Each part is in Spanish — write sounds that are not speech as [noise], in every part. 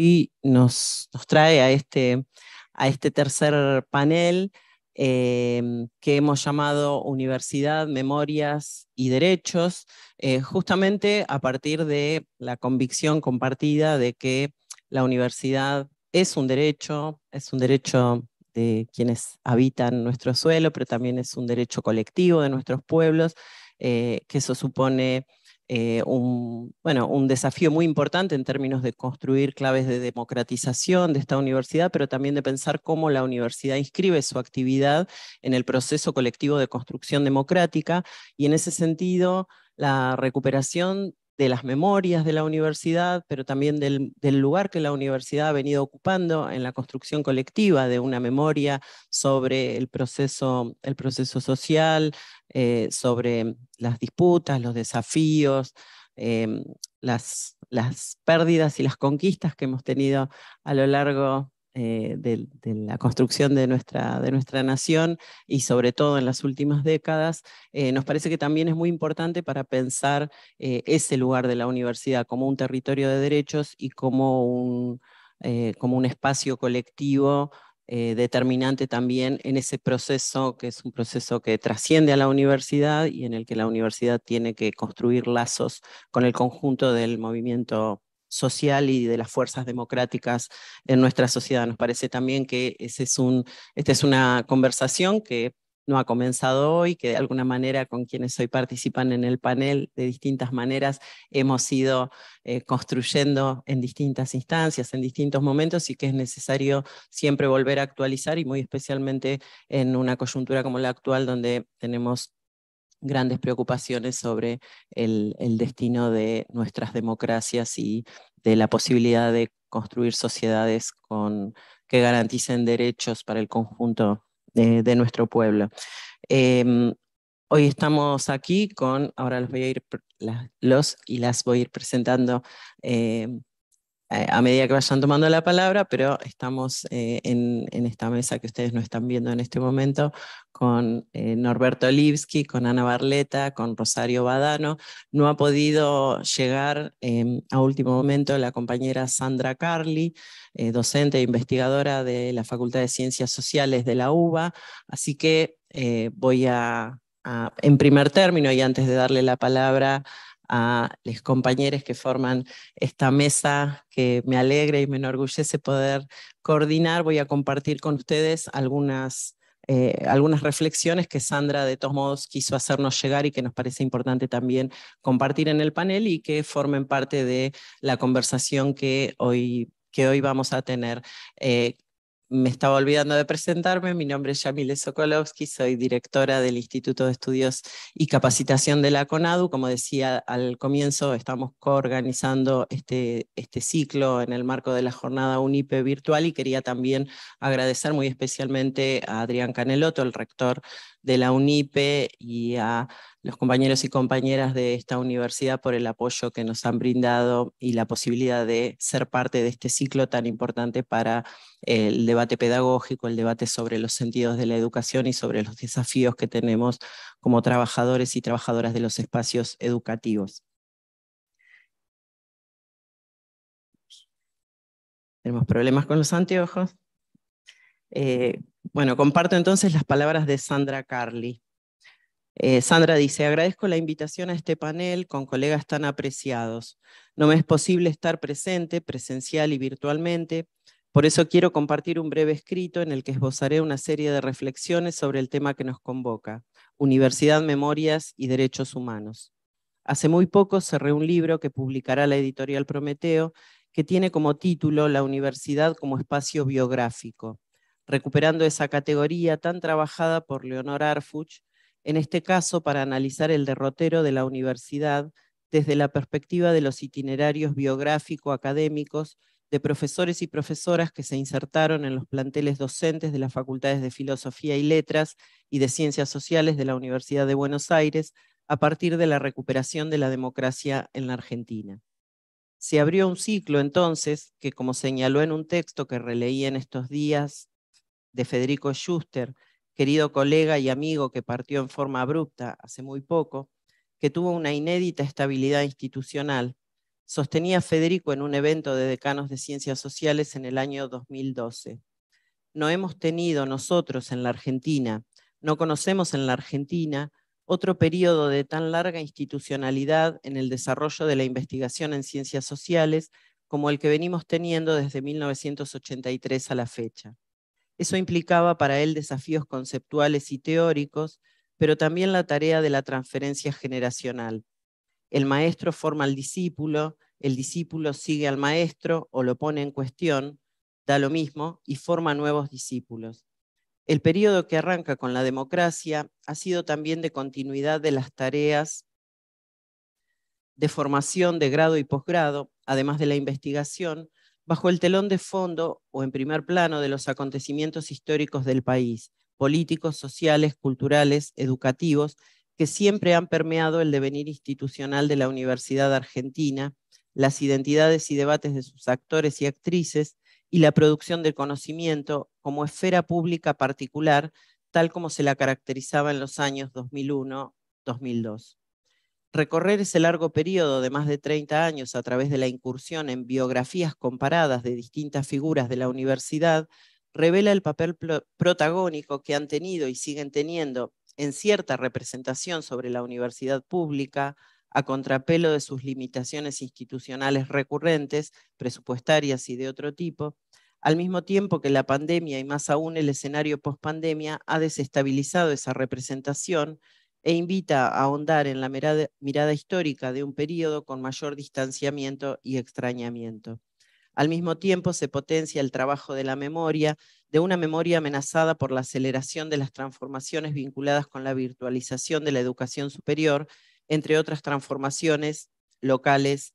y nos, trae a este, a este tercer panel eh, que hemos llamado Universidad, Memorias y Derechos, eh, justamente a partir de la convicción compartida de que la universidad es un derecho, es un derecho de quienes habitan nuestro suelo, pero también es un derecho colectivo de nuestros pueblos, eh, que eso supone eh, un, bueno, un desafío muy importante en términos de construir claves de democratización de esta universidad, pero también de pensar cómo la universidad inscribe su actividad en el proceso colectivo de construcción democrática. Y en ese sentido, la recuperación de las memorias de la universidad, pero también del, lugar que la universidad ha venido ocupando en la construcción colectiva de una memoria sobre el proceso, el proceso social, eh, sobre las disputas, los desafíos, em, las, las pérdidas y las conquistas que hemos tenido a lo largo eh, de, la construcción de nuestra, de nuestra nación y sobre todo en las últimas décadas, eh, nos parece que también es muy importante para pensar eh, ese lugar de la universidad como un territorio de derechos y como un, como un espacio colectivo determinante también en ese proceso, que es un proceso que trasciende a la universidad y en el que la universidad tiene que construir lazos con el conjunto del movimiento social y de las fuerzas democráticas en nuestra sociedad. Nos parece también que es esta es una conversación que no ha comenzado hoy, que de alguna manera con quienes hoy participan en el panel de distintas maneras hemos ido eh, construyendo en distintas instancias, en distintos momentos y que es necesario siempre volver a actualizar y muy especialmente en una coyuntura como la actual donde tenemos grandes preocupaciones sobre el, destino de nuestras democracias y de la posibilidad de construir sociedades que garanticen derechos para el conjunto de, nuestro pueblo. Em, hoy estamos aquí con, ahora los, voy a ir, los y las voy a ir presentando em, eh, a medida que vayan tomando la palabra, pero estamos eh, en, esta mesa que ustedes no están viendo en este momento con eh, Norberto Lipsky, con Ana Barleta, con Rosario Badano. No ha podido llegar em, a último momento la compañera Sandra Carli, docente e investigadora de la Facultad de Ciencias Sociales de la UBA, así que voy a, en primer término y antes de darle la palabra a los compañeros que forman esta mesa que me alegra y me enorgullece poder coordinar. Voy a compartir con ustedes algunas, eh, algunas reflexiones que Sandra de todos modos quiso hacernos llegar y que nos parece importante también compartir en el panel y que formen parte de la conversación que hoy, que hoy vamos a tener. Eh, me estaba olvidando de presentarme. Mi nombre es Yamile Sokolowski, soy directora del Instituto de Estudios y Capacitación de la CONADU. Como decía al comienzo, estamos coorganizando este, este ciclo en el marco de la jornada UNIPE virtual y quería también agradecer muy especialmente a Adrián Caneloto, el rector de la UNIPE, y a los compañeros y compañeras de esta universidad por el apoyo que nos han brindado y la posibilidad de ser parte de este ciclo tan importante para el debate pedagógico, el debate sobre los sentidos de la educación y sobre los desafíos que tenemos como trabajadores y trabajadoras de los espacios educativos. Tenemos problemas con los anteojos. Eh, bueno, comparto entonces las palabras de Sandra Carly. Eh, Sandra dice, agradezco la invitación a este panel con colegas tan apreciados. No me es posible estar presente, presencial y virtualmente, por eso quiero compartir un breve escrito en el que esbozaré una serie de reflexiones sobre el tema que nos convoca, Universidad, Memorias y Derechos Humanos. Hace muy poco cerré un libro que publicará la editorial Prometeo, que tiene como título La Universidad como Espacio Biográfico, recuperando esa categoría tan trabajada por Leonor Arfuch en este caso para analizar el derrotero de la universidad desde la perspectiva de los itinerarios biográfico-académicos de profesores y profesoras que se insertaron en los planteles docentes de las facultades de Filosofía y Letras y de Ciencias Sociales de la Universidad de Buenos Aires a partir de la recuperación de la democracia en la Argentina. Se abrió un ciclo entonces que, como señaló en un texto que releí en estos días de Federico Schuster, querido colega y amigo que partió en forma abrupta hace muy poco, que tuvo una inédita estabilidad institucional, sostenía Federico en un evento de decanos de ciencias sociales en el año 2012. No hemos tenido nosotros en la Argentina, no conocemos en la Argentina otro periodo de tan larga institucionalidad en el desarrollo de la investigación en ciencias sociales como el que venimos teniendo desde 1983 a la fecha. Eso implicaba para él desafíos conceptuales y teóricos, pero también la tarea de la transferencia generacional. El maestro forma al discípulo, el discípulo sigue al maestro o lo pone en cuestión, da lo mismo y forma nuevos discípulos. El periodo que arranca con la democracia ha sido también de continuidad de las tareas de formación de grado y posgrado, además de la investigación, bajo el telón de fondo o en primer plano de los acontecimientos históricos del país, políticos, sociales, culturales, educativos, que siempre han permeado el devenir institucional de la Universidad Argentina, las identidades y debates de sus actores y actrices y la producción del conocimiento como esfera pública particular, tal como se la caracterizaba en los años 2001-2002. Recorrer ese largo periodo de más de 30 años a través de la incursión en biografías comparadas de distintas figuras de la universidad revela el papel protagónico que han tenido y siguen teniendo en cierta representación sobre la universidad pública, a contrapelo de sus limitaciones institucionales recurrentes, presupuestarias y de otro tipo, al mismo tiempo que la pandemia y más aún el escenario pandemia ha desestabilizado esa representación, e invita a ahondar en la mirada, histórica de un periodo con mayor distanciamiento y extrañamiento. Al mismo tiempo se potencia el trabajo de la memoria, de una memoria amenazada por la aceleración de las transformaciones vinculadas con la virtualización de la educación superior, entre otras transformaciones locales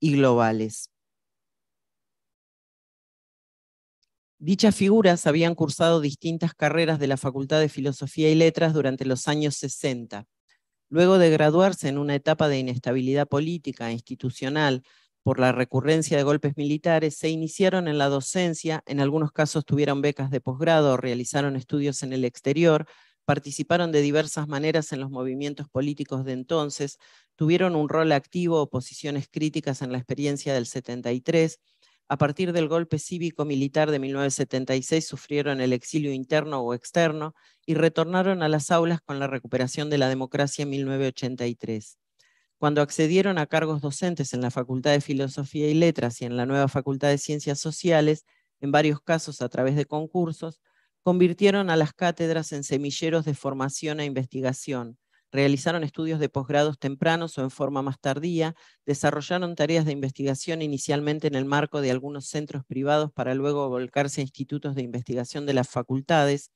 y globales. Dichas figuras habían cursado distintas carreras de la Facultad de Filosofía y Letras durante los años 60. Luego de graduarse en una etapa de inestabilidad política e institucional por la recurrencia de golpes militares, se iniciaron en la docencia, en algunos casos tuvieron becas de posgrado, realizaron estudios en el exterior, participaron de diversas maneras en los movimientos políticos de entonces, tuvieron un rol activo o posiciones críticas en la experiencia del 73 a partir del golpe cívico-militar de 1976 sufrieron el exilio interno o externo y retornaron a las aulas con la recuperación de la democracia en 1983. Cuando accedieron a cargos docentes en la Facultad de Filosofía y Letras y en la nueva Facultad de Ciencias Sociales, en varios casos a través de concursos, convirtieron a las cátedras en semilleros de formación e investigación, realizaron estudios de posgrados tempranos o en forma más tardía, desarrollaron tareas de investigación inicialmente en el marco de algunos centros privados para luego volcarse a institutos de investigación de las facultades,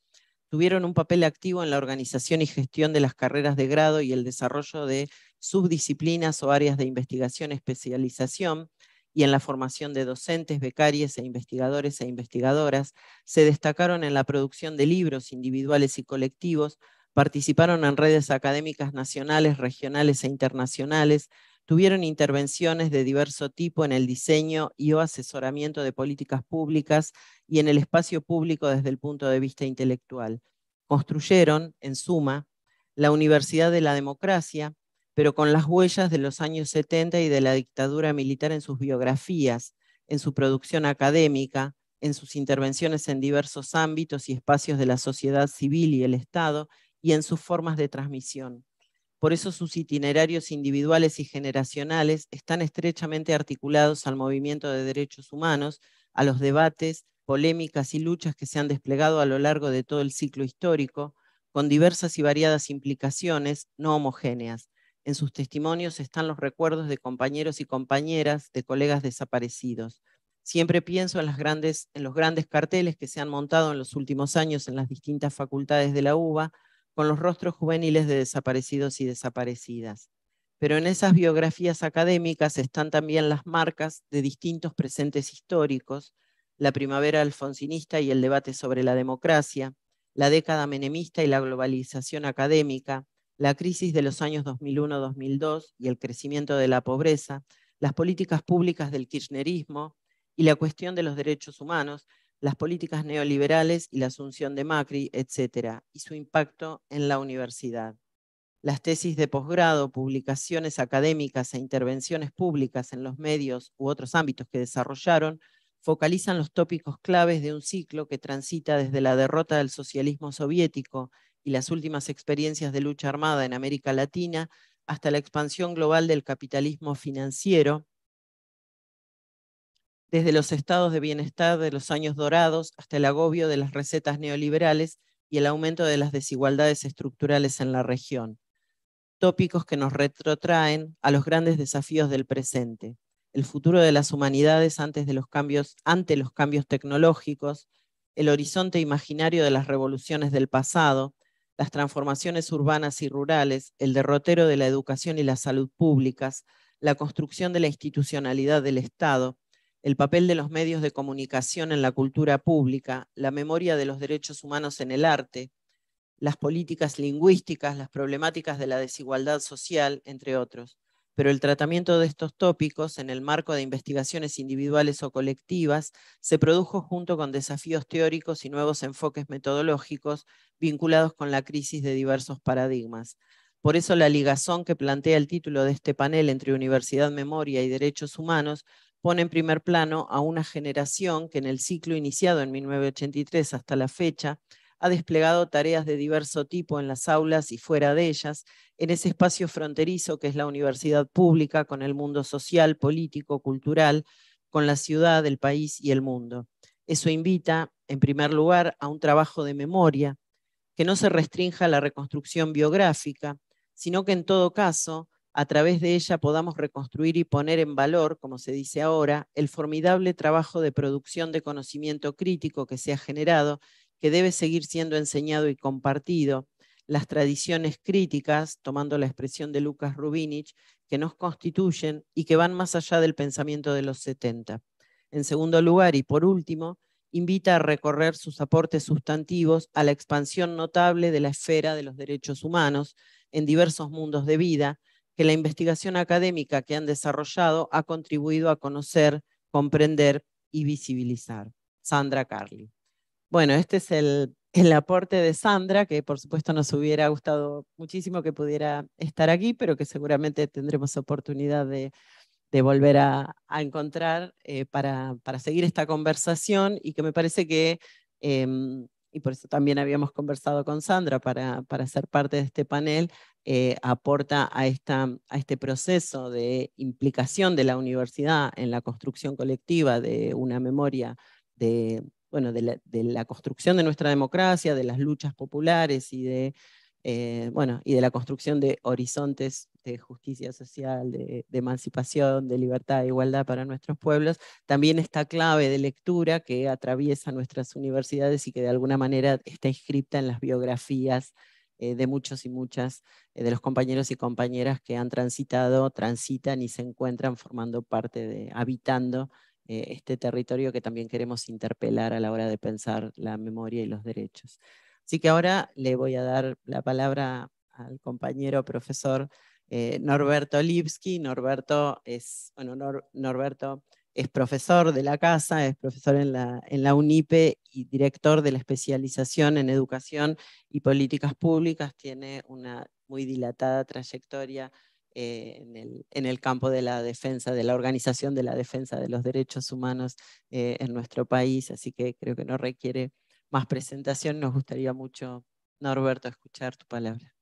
tuvieron un papel activo en la organización y gestión de las carreras de grado y el desarrollo de subdisciplinas o áreas de investigación especialización y en la formación de docentes, becarios e investigadores e investigadoras, se destacaron en la producción de libros individuales y colectivos, participaron en redes académicas nacionales, regionales e internacionales, tuvieron intervenciones de diverso tipo en el diseño y o asesoramiento de políticas públicas y en el espacio público desde el punto de vista intelectual. Construyeron, en suma, la Universidad de la Democracia, pero con las huellas de los años 70 y de la dictadura militar en sus biografías, en su producción académica, en sus intervenciones en diversos ámbitos y espacios de la sociedad civil y el Estado, y en sus formas de transmisión. Por eso sus itinerarios individuales y generacionales están estrechamente articulados al movimiento de derechos humanos, a los debates, polémicas y luchas que se han desplegado a lo largo de todo el ciclo histórico, con diversas y variadas implicaciones no homogéneas. En sus testimonios están los recuerdos de compañeros y compañeras, de colegas desaparecidos. Siempre pienso en, los grandes carteles que se han montado en los últimos años en las distintas facultades de la UBA, con los rostros juveniles de desaparecidos y desaparecidas. Pero en esas biografías académicas están también las marcas de distintos presentes históricos, la primavera alfonsinista y el debate sobre la democracia, la década menemista y la globalización académica, la crisis de los años 2001-2002 y el crecimiento de la pobreza, las políticas públicas del kirchnerismo y la cuestión de los derechos humanos, las políticas neoliberales y la asunción de Macri, etc., y su impacto en la universidad. Las tesis de posgrado, publicaciones académicas e intervenciones públicas en los medios u otros ámbitos que desarrollaron focalizan los tópicos claves de un ciclo que transita desde la derrota del socialismo soviético y las últimas experiencias de lucha armada en América Latina hasta la expansión global del capitalismo financiero, desde los estados de bienestar de los años dorados hasta el agobio de las recetas neoliberales y el aumento de las desigualdades estructurales en la región, tópicos que nos retrotraen a los grandes desafíos del presente, el futuro de las humanidades antes de los cambios, ante los cambios tecnológicos, el horizonte imaginario de las revoluciones del pasado, las transformaciones urbanas y rurales, el derrotero de la educación y la salud públicas, la construcción de la institucionalidad del Estado, el papel de los medios de comunicación en la cultura pública, la memoria de los derechos humanos en el arte, las políticas lingüísticas, las problemáticas de la desigualdad social, entre otros. Pero el tratamiento de estos tópicos en el marco de investigaciones individuales o colectivas se produjo junto con desafíos teóricos y nuevos enfoques metodológicos vinculados con la crisis de diversos paradigmas. Por eso la ligazón que plantea el título de este panel entre Universidad, Memoria y Derechos Humanos pone en primer plano a una generación que en el ciclo iniciado en 1983 hasta la fecha ha desplegado tareas de diverso tipo en las aulas y fuera de ellas, en ese espacio fronterizo que es la universidad pública con el mundo social, político, cultural, con la ciudad, el país y el mundo. Eso invita, en primer lugar, a un trabajo de memoria que no se restrinja a la reconstrucción biográfica, sino que en todo caso a través de ella podamos reconstruir y poner en valor, como se dice ahora, el formidable trabajo de producción de conocimiento crítico que se ha generado, que debe seguir siendo enseñado y compartido, las tradiciones críticas, tomando la expresión de Lucas Rubinich, que nos constituyen y que van más allá del pensamiento de los 70. En segundo lugar, y por último, invita a recorrer sus aportes sustantivos a la expansión notable de la esfera de los derechos humanos en diversos mundos de vida, que la investigación académica que han desarrollado ha contribuido a conocer, comprender y visibilizar. Sandra Carly. Bueno, este es el, el aporte de Sandra, que por supuesto nos hubiera gustado muchísimo que pudiera estar aquí, pero que seguramente tendremos oportunidad de, volver a, encontrar eh, para, para, seguir esta conversación y que me parece que em, y por eso también habíamos conversado con Sandra para, para ser parte de este panel, eh, aporta a, esta, a este proceso de implicación de la universidad en la construcción colectiva de una memoria de, bueno, de la construcción de nuestra democracia, de las luchas populares y de eh, bueno, y de la construcción de horizontes de justicia social, de, emancipación, de libertad, e igualdad para nuestros pueblos, también esta clave de lectura que atraviesa nuestras universidades y que de alguna manera está inscripta en las biografías eh, de muchos y muchas eh, de los compañeros y compañeras que han transitado, transitan y se encuentran formando parte de, habitando este territorio que también queremos interpelar a la hora de pensar la memoria y los derechos. Así que ahora le voy a dar la palabra al compañero profesor eh, Norberto Lipski, Norberto es, Norberto es profesor de la casa, es profesor en la, UNIPE y director de la especialización en educación y políticas públicas. Tiene una muy dilatada trayectoria eh, en, el, campo de la defensa, de la organización de la defensa de los derechos humanos eh, en nuestro país, así que creo que no requiere más presentación, nos gustaría mucho, Norberto, escuchar tu palabra.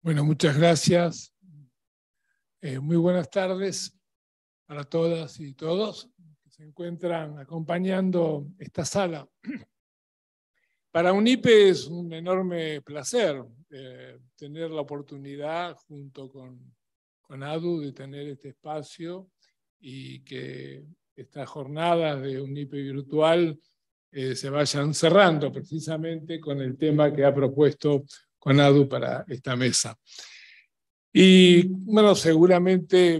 Bueno, muchas gracias. Eh, muy buenas tardes para todas y todos que se encuentran acompañando esta sala para UNIPE es un enorme placer eh, tener la oportunidad, junto con, ADU, de tener este espacio y que estas jornadas de UNIPE virtual eh, se vayan cerrando precisamente con el tema que ha propuesto Conadu para esta mesa. Y bueno, seguramente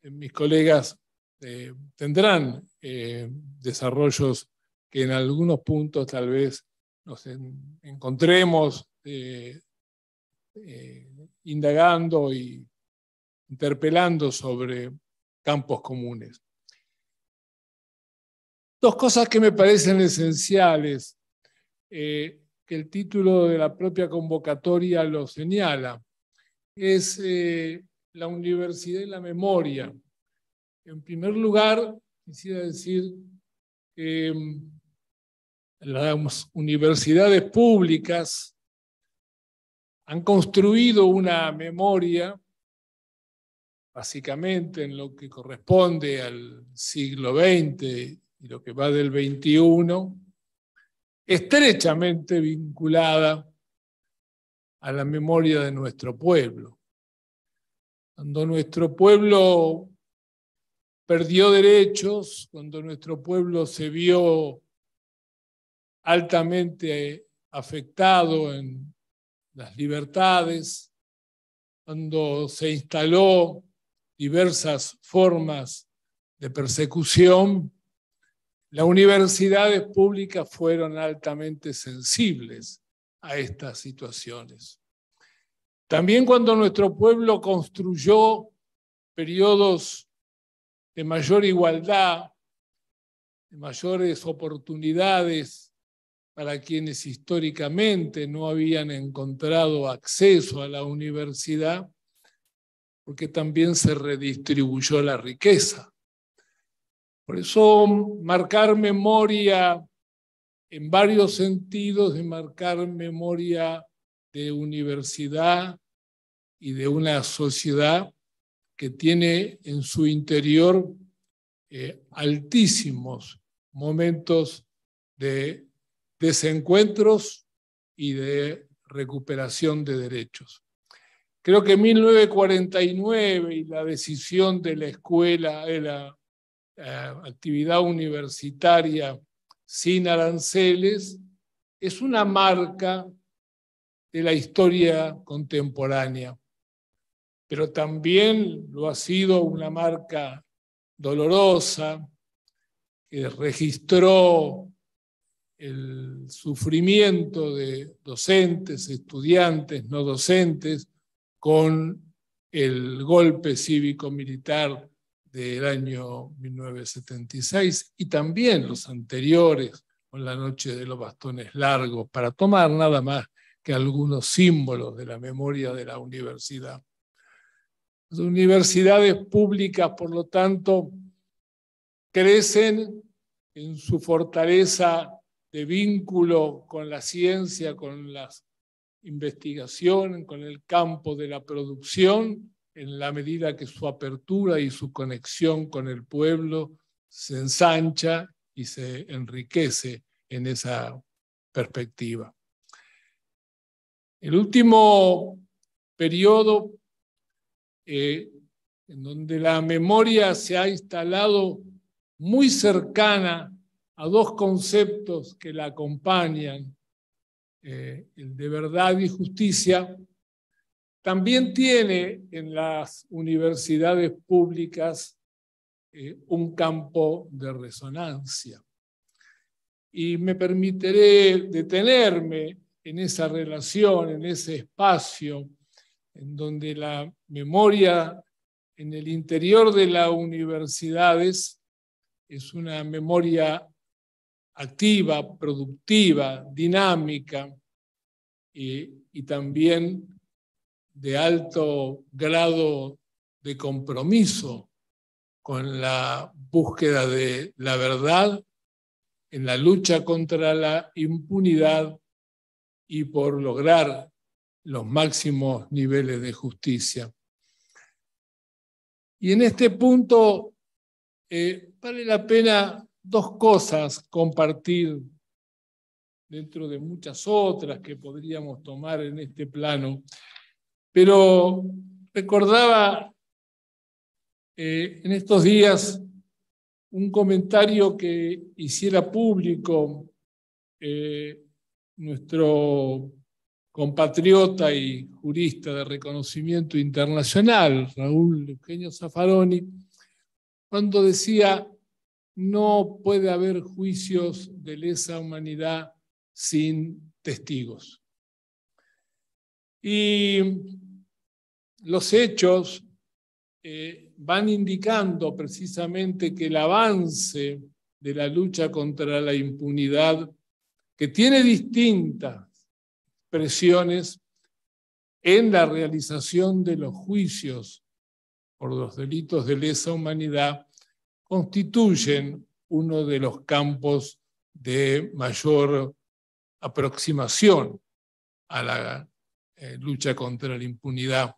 eh, mis colegas tendrán desarrollos que en algunos puntos tal vez nos encontremos eh, eh, indagando y interpelando sobre campos comunes. Dos cosas que me parecen esenciales, eh, que el título de la propia convocatoria lo señala, es la universidad y la memoria. En primer lugar, quisiera decir que em, las universidades públicas han construido una memoria, básicamente en lo que corresponde al siglo XX y lo que va del XXI, estrechamente vinculada a la memoria de nuestro pueblo. Cuando nuestro pueblo perdió derechos, cuando nuestro pueblo se vio altamente afectado en las libertades, cuando se instaló diversas formas de persecución, las universidades públicas fueron altamente sensibles a estas situaciones. También cuando nuestro pueblo construyó periodos de mayor igualdad, de mayores oportunidades para quienes históricamente no habían encontrado acceso a la universidad, porque también se redistribuyó la riqueza. Por eso marcar memoria en varios sentidos, de marcar memoria de universidad y de una sociedad que tiene en su interior eh, altísimos momentos de desencuentros y de recuperación de derechos. Creo que 1949 y la decisión de la escuela, de la eh, actividad universitaria sin aranceles, es una marca de la historia contemporánea, pero también lo ha sido una marca dolorosa que registró el sufrimiento de docentes, estudiantes, no docentes, con el golpe cívico-militar del año 1976 y también los anteriores, con la noche de los bastones largos, para tomar nada más que algunos símbolos de la memoria de la universidad. Las universidades públicas, por lo tanto, crecen en su fortaleza de vínculo con la ciencia, con las investigación, con el campo de la producción, en la medida que su apertura y su conexión con el pueblo se ensancha y se enriquece en esa perspectiva. El último periodo eh, en donde la memoria se ha instalado muy cercana a dos conceptos que la acompañan, eh, el de verdad y justicia, también tiene en las universidades públicas eh, un campo de resonancia. Y me permitiré detenerme en esa relación, en ese espacio, en donde la memoria en el interior de las universidades es una memoria activa, productiva, dinámica y, también de alto grado de compromiso con la búsqueda de la verdad, en la lucha contra la impunidad y por lograr los máximos niveles de justicia. Y en este punto eh, vale la pena dos cosas compartir dentro de muchas otras que podríamos tomar en este plano, pero recordaba eh, en estos días un comentario que hiciera público eh, nuestro compatriota y jurista de reconocimiento internacional, Raúl Eugenio Zaffaroni, cuando decía, no puede haber juicios de lesa humanidad sin testigos. Y los hechos eh, van indicando precisamente que el avance de la lucha contra la impunidad, que tiene distintas presiones en la realización de los juicios por los delitos de lesa humanidad, constituyen uno de los campos de mayor aproximación a la eh, lucha contra la impunidad.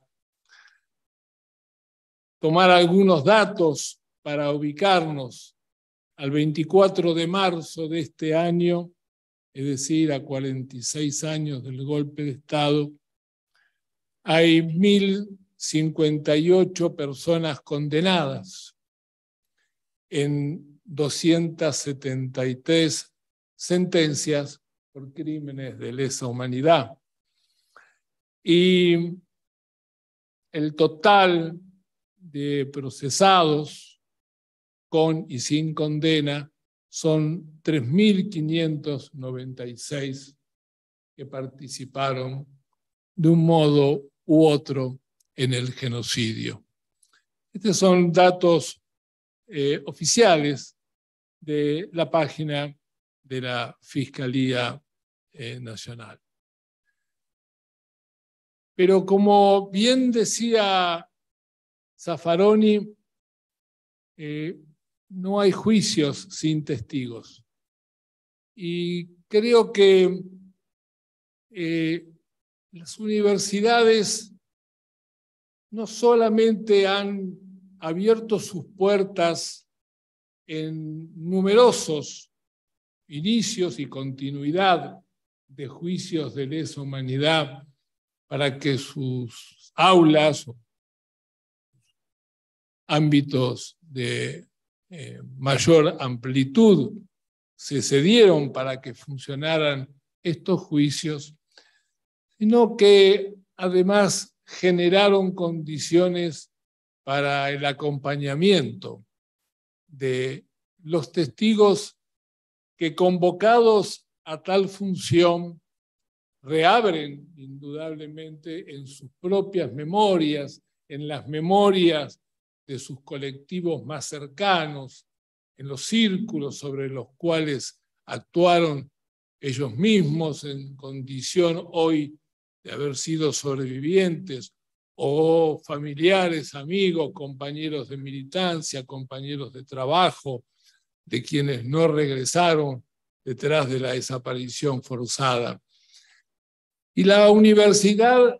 Tomar algunos datos para ubicarnos. Al 24 de marzo de este año, es decir, a 46 años del golpe de Estado, hay 1.058 personas condenadas, en 273 sentencias por crímenes de lesa humanidad. Y el total de procesados con y sin condena son 3.596 que participaron de un modo u otro en el genocidio. Estos son datos eh, oficiales de la página de la Fiscalía eh, Nacional. Pero como bien decía Zaffaroni, eh, no hay juicios sin testigos. Y creo que las universidades no solamente han abierto sus puertas en numerosos inicios y continuidad de juicios de lesa humanidad para que sus aulas o ámbitos de eh, mayor amplitud se cedieron para que funcionaran estos juicios, sino que además generaron condiciones para el acompañamiento de los testigos que convocados a tal función reabren indudablemente en sus propias memorias, en las memorias de sus colectivos más cercanos, en los círculos sobre los cuales actuaron ellos mismos en condición hoy de haber sido sobrevivientes o familiares, amigos, compañeros de militancia, compañeros de trabajo, de quienes no regresaron detrás de la desaparición forzada. Y la universidad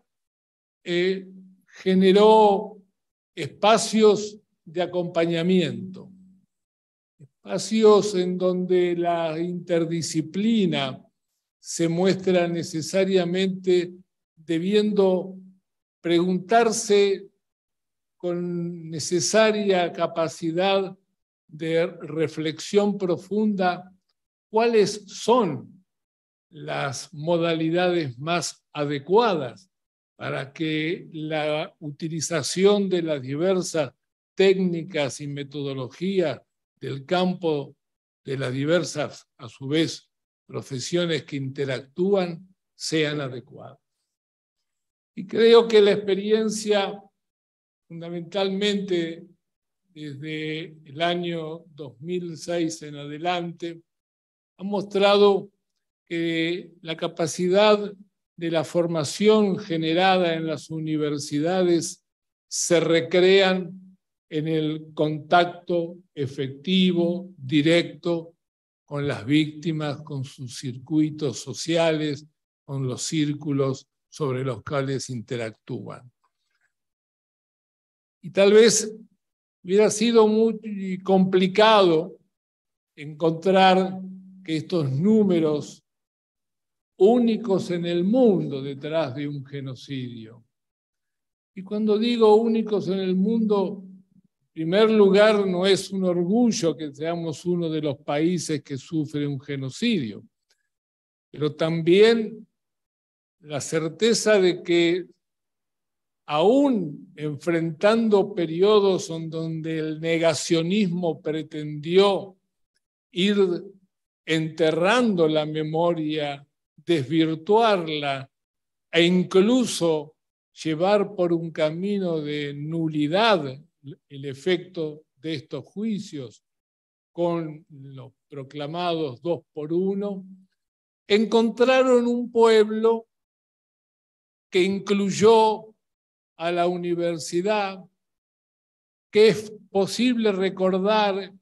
eh, generó espacios de acompañamiento, espacios en donde la interdisciplina se muestra necesariamente debiendo preguntarse con necesaria capacidad de reflexión profunda cuáles son las modalidades más adecuadas para que la utilización de las diversas técnicas y metodologías del campo de las diversas, a su vez, profesiones que interactúan sean adecuadas. Y creo que la experiencia, fundamentalmente desde el año 2006 en adelante, ha mostrado que la capacidad de la formación generada en las universidades se recrean en el contacto efectivo, directo, con las víctimas, con sus circuitos sociales, con los círculos sobre los cuales interactúan. Y tal vez hubiera sido muy complicado encontrar que estos números únicos en el mundo detrás de un genocidio. Y cuando digo únicos en el mundo, en primer lugar, no es un orgullo que seamos uno de los países que sufre un genocidio, pero también la certeza de que aún enfrentando periodos en donde el negacionismo pretendió ir enterrando la memoria, desvirtuarla e incluso llevar por un camino de nulidad el efecto de estos juicios con los proclamados dos por uno, encontraron un pueblo que incluyó a la universidad, que es posible recordar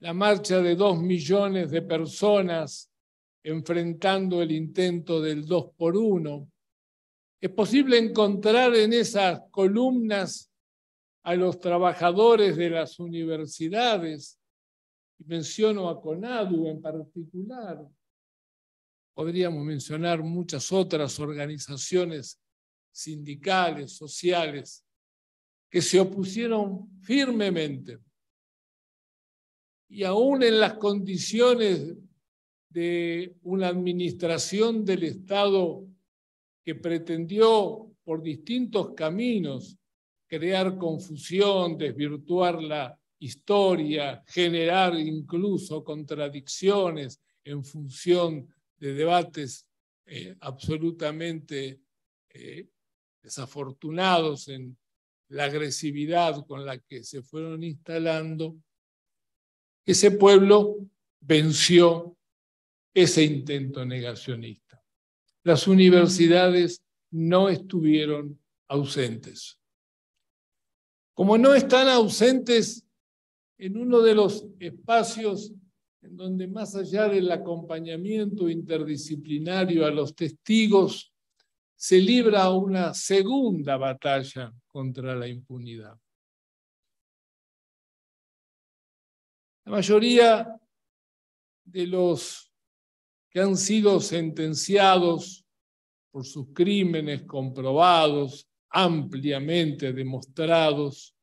la marcha de dos millones de personas enfrentando el intento del dos por uno. Es posible encontrar en esas columnas a los trabajadores de las universidades, y menciono a CONADU en particular, Podríamos mencionar muchas otras organizaciones sindicales, sociales, que se opusieron firmemente. Y aún en las condiciones de una administración del Estado que pretendió por distintos caminos crear confusión, desvirtuar la historia, generar incluso contradicciones en función de debates eh, absolutamente eh, desafortunados en la agresividad con la que se fueron instalando, ese pueblo venció ese intento negacionista. Las universidades no estuvieron ausentes. Como no están ausentes en uno de los espacios en donde más allá del acompañamiento interdisciplinario a los testigos, se libra una segunda batalla contra la impunidad. La mayoría de los que han sido sentenciados por sus crímenes comprobados, ampliamente demostrados,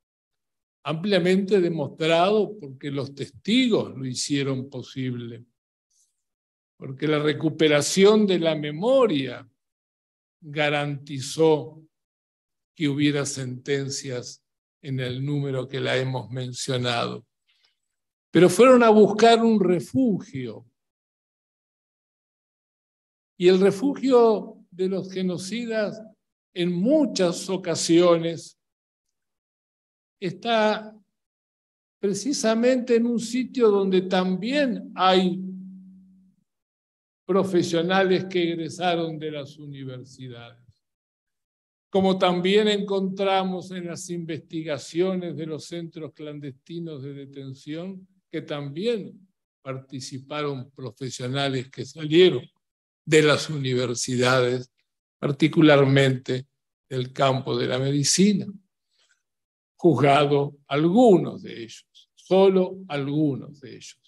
ampliamente demostrado porque los testigos lo hicieron posible, porque la recuperación de la memoria garantizó que hubiera sentencias en el número que la hemos mencionado. Pero fueron a buscar un refugio. Y el refugio de los genocidas en muchas ocasiones está precisamente en un sitio donde también hay profesionales que egresaron de las universidades, como también encontramos en las investigaciones de los centros clandestinos de detención, que también participaron profesionales que salieron de las universidades, particularmente del campo de la medicina juzgado algunos de ellos, solo algunos de ellos.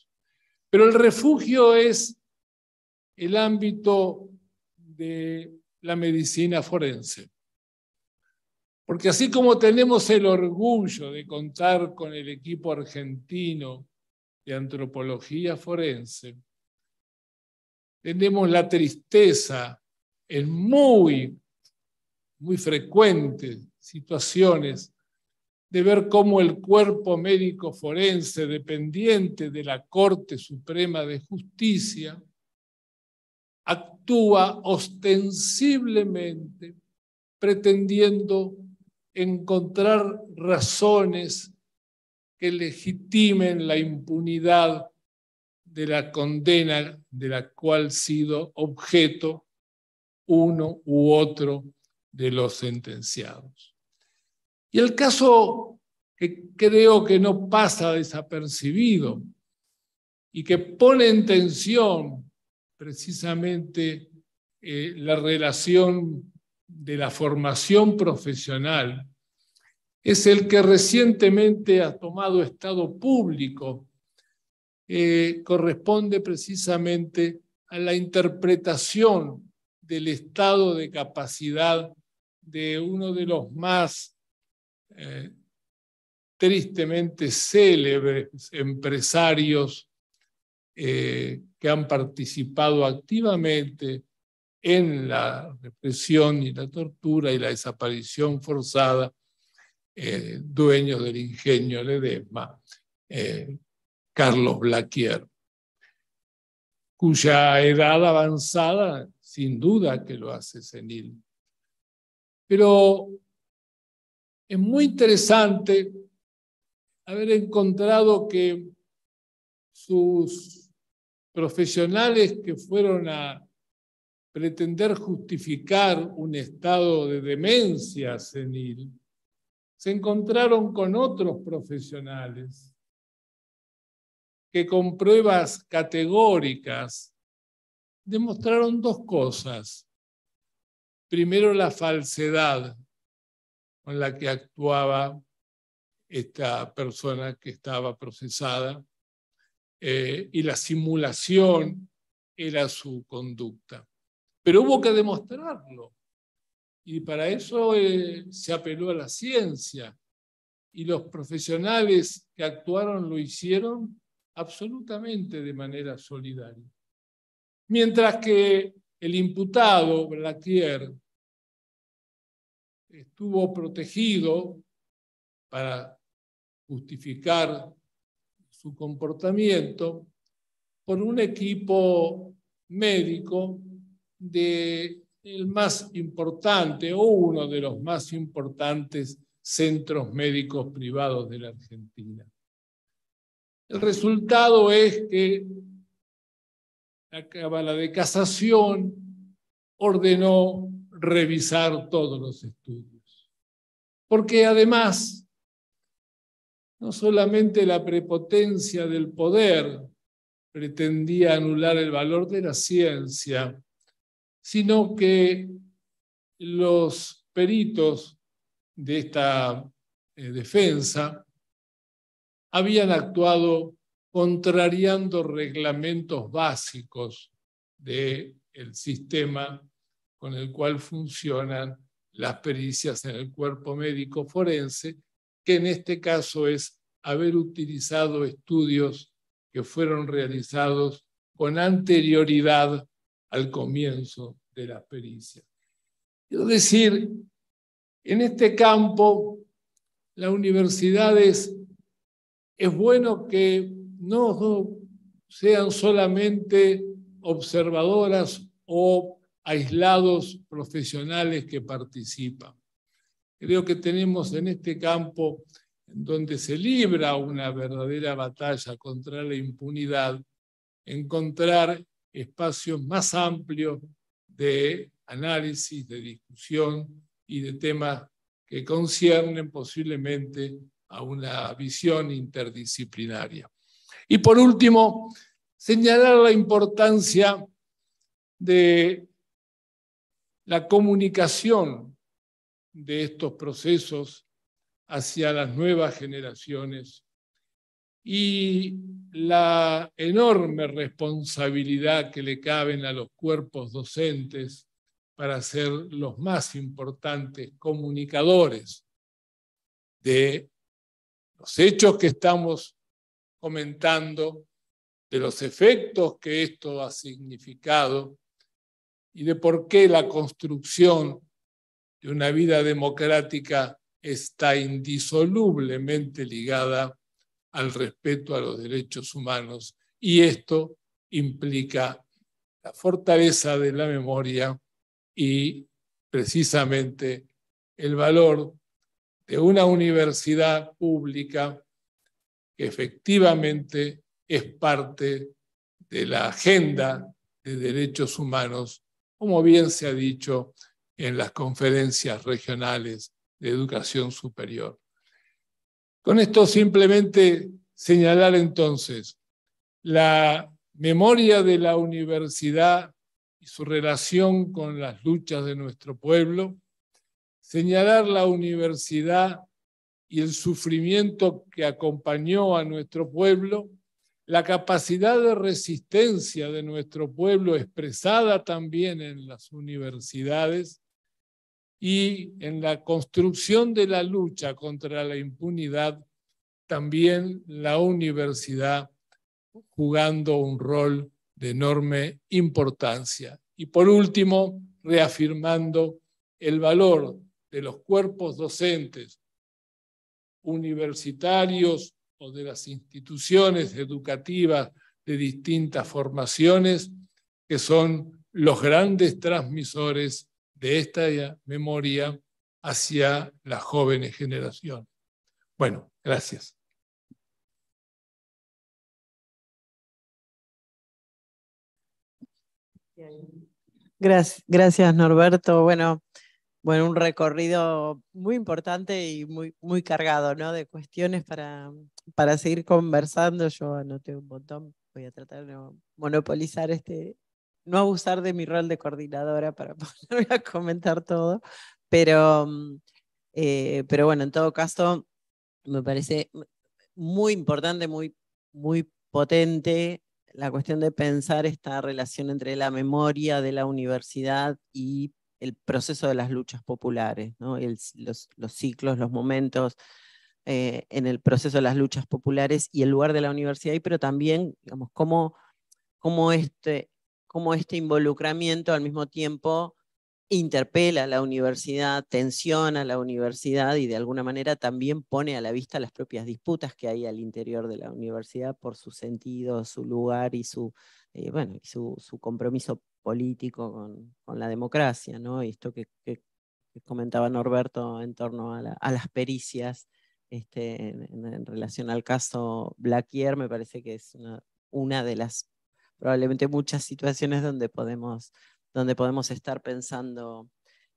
Pero el refugio es el ámbito de la medicina forense. Porque así como tenemos el orgullo de contar con el equipo argentino de antropología forense, tenemos la tristeza en muy, muy frecuentes situaciones de ver cómo el cuerpo médico forense dependiente de la Corte Suprema de Justicia actúa ostensiblemente pretendiendo encontrar razones que legitimen la impunidad de la condena de la cual sido objeto uno u otro de los sentenciados. Y el caso que creo que no pasa desapercibido y que pone en tensión precisamente eh, la relación de la formación profesional es el que recientemente ha tomado estado público, eh, corresponde precisamente a la interpretación del estado de capacidad de uno de los más eh, tristemente célebres empresarios eh, que han participado activamente en la represión y la tortura y la desaparición forzada, eh, dueño del ingenio Ledesma, Carlos Blaquier, cuya edad avanzada sin duda que lo hace senil. Pero es muy interesante haber encontrado que sus profesionales que fueron a pretender justificar un estado de demencia senil, se encontraron con otros profesionales que con pruebas categóricas demostraron dos cosas. Primero, la falsedad con la que actuaba esta persona que estaba procesada eh, y la simulación era su conducta. Pero hubo que demostrarlo y para eso eh, se apeló a la ciencia y los profesionales que actuaron lo hicieron absolutamente de manera solidaria. Mientras que el imputado Blaquier estuvo protegido para justificar su comportamiento por un equipo médico de el más importante o uno de los más importantes centros médicos privados de la Argentina. El resultado es que la Cámara de Casación ordenó revisar todos los estudios. Porque además, no solamente la prepotencia del poder pretendía anular el valor de la ciencia, sino que los peritos de esta eh, defensa habían actuado contrariando reglamentos básicos del el sistema con el cual funcionan las pericias en el cuerpo médico forense, que en este caso es haber utilizado estudios que fueron realizados con anterioridad al comienzo de las pericias. Quiero decir, en este campo, las universidades es, es bueno que no sean solamente observadoras o aislados profesionales que participan. Creo que tenemos en este campo, en donde se libra una verdadera batalla contra la impunidad, encontrar espacios más amplios de análisis, de discusión y de temas que conciernen posiblemente a una visión interdisciplinaria. Y por último, señalar la importancia de la comunicación de estos procesos hacia las nuevas generaciones y la enorme responsabilidad que le caben a los cuerpos docentes para ser los más importantes comunicadores de los hechos que estamos comentando, de los efectos que esto ha significado y de por qué la construcción de una vida democrática está indisolublemente ligada al respeto a los derechos humanos y esto implica la fortaleza de la memoria y precisamente el valor de una universidad pública que efectivamente es parte de la agenda de derechos humanos como bien se ha dicho en las conferencias regionales de educación superior. Con esto simplemente señalar entonces la memoria de la universidad y su relación con las luchas de nuestro pueblo, señalar la universidad y el sufrimiento que acompañó a nuestro pueblo, la capacidad de resistencia de nuestro pueblo expresada también en las universidades y en la construcción de la lucha contra la impunidad, también la universidad jugando un rol de enorme importancia. Y por último, reafirmando el valor de los cuerpos docentes universitarios o de las instituciones educativas de distintas formaciones, que son los grandes transmisores de esta memoria hacia la jóvenes generación. Bueno, gracias. Gracias, gracias Norberto. Bueno, bueno, un recorrido muy importante y muy, muy cargado, ¿no? De cuestiones para, para seguir conversando. Yo anoté un montón, voy a tratar de monopolizar este, no abusar de mi rol de coordinadora para [laughs] ponerme a comentar todo, pero, mm, eh, pero bueno, en todo caso, me parece muy importante, muy, muy potente la cuestión de pensar esta relación entre la memoria de la universidad y el proceso de las luchas populares, los, ciclos, los momentos eh, en el proceso de las luchas populares y el lugar de la universidad, pero también, digamos, este, cómo, este, involucramiento al mismo tiempo interpela a la universidad, tensiona a la universidad y de alguna manera también pone a la vista las propias disputas que hay al interior de la universidad por su sentido, su lugar y su, eh, bueno, su compromiso político con, la democracia, ¿no? Y esto que, comentaba Norberto en torno a, las pericias este, en, relación al caso Blackier, me parece que es una, de las probablemente muchas situaciones donde podemos, donde podemos estar pensando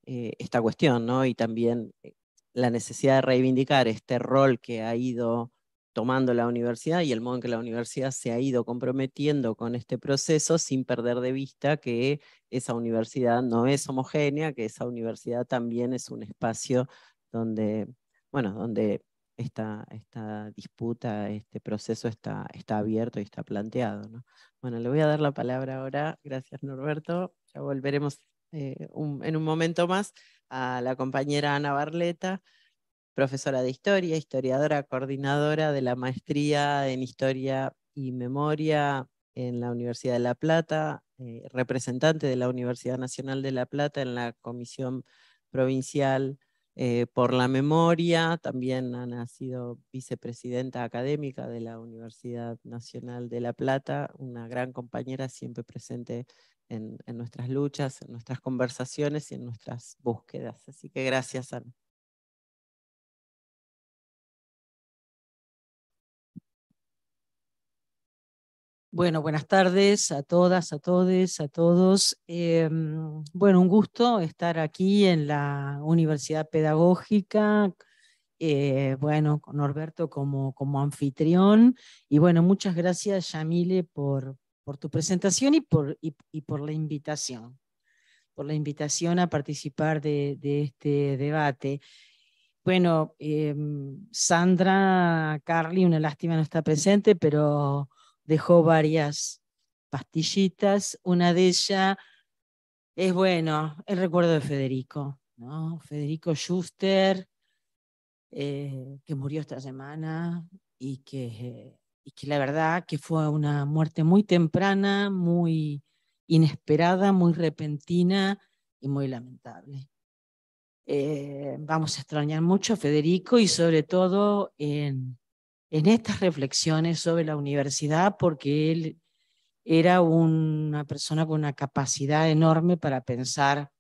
eh, esta cuestión, ¿no? Y también eh, la necesidad de reivindicar este rol que ha ido tomando la universidad y el modo en que la universidad se ha ido comprometiendo con este proceso sin perder de vista que esa universidad no es homogénea, que esa universidad también es un espacio donde, bueno, donde esta, disputa, este proceso está, está abierto y está planteado. Bueno, le voy a dar la palabra ahora, gracias Norberto, ya volveremos eh, en un momento más a la compañera Ana Barleta profesora de historia, historiadora, coordinadora de la maestría en historia y memoria en la Universidad de La Plata, eh, representante de la Universidad Nacional de La Plata en la Comisión Provincial eh, por la Memoria, también ha sido vicepresidenta académica de la Universidad Nacional de La Plata, una gran compañera siempre presente en, en nuestras luchas, en nuestras conversaciones y en nuestras búsquedas. Así que gracias, Ana. Bueno, buenas tardes a todas, a todos, a todos. Em, bueno, un gusto estar aquí en la Universidad Pedagógica, eh, bueno, con Norberto como, como anfitrión. Y bueno, muchas gracias, Yamile, por, por tu presentación y por, y, por la invitación, por la invitación a participar de, de este debate. Bueno, em, Sandra Carly, una lástima no está presente, pero dejó varias pastillitas. Una de ellas es, bueno, el recuerdo de Federico, ¿no? Federico Schuster, eh, que murió esta semana y que, la verdad que fue una muerte muy temprana, muy inesperada, muy repentina y muy lamentable. Eh, vamos a extrañar mucho a Federico y sobre todo en, en estas reflexiones sobre la universidad porque él era una persona con una capacidad enorme para pensar,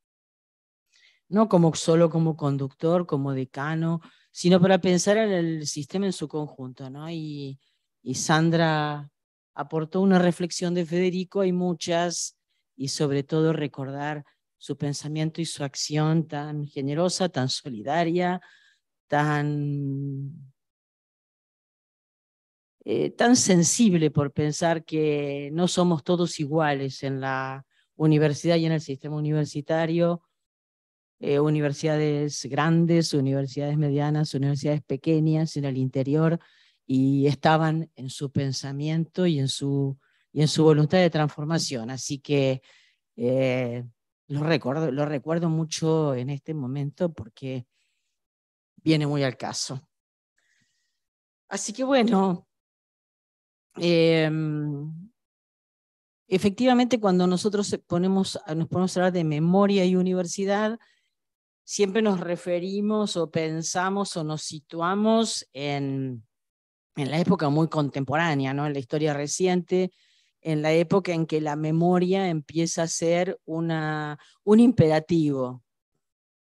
no como solo como conductor, como decano, sino para pensar en el sistema en su conjunto. ¿no? Y, y Sandra aportó una reflexión de Federico, hay muchas, y sobre todo recordar su pensamiento y su acción tan generosa, tan solidaria, tan eh, tan sensible por pensar que no somos todos iguales en la universidad y en el sistema universitario, eh, universidades grandes, universidades medianas, universidades pequeñas en el interior, y estaban en su pensamiento y en su, y en su voluntad de transformación. Así que eh, lo, recuerdo, lo recuerdo mucho en este momento porque viene muy al caso. Así que bueno, Em, efectivamente, cuando nosotros ponemos, nos ponemos a hablar de memoria y universidad, siempre nos referimos o pensamos o nos situamos en, en la época muy contemporánea, ¿no? en la historia reciente, en la época en que la memoria empieza a ser una, un imperativo,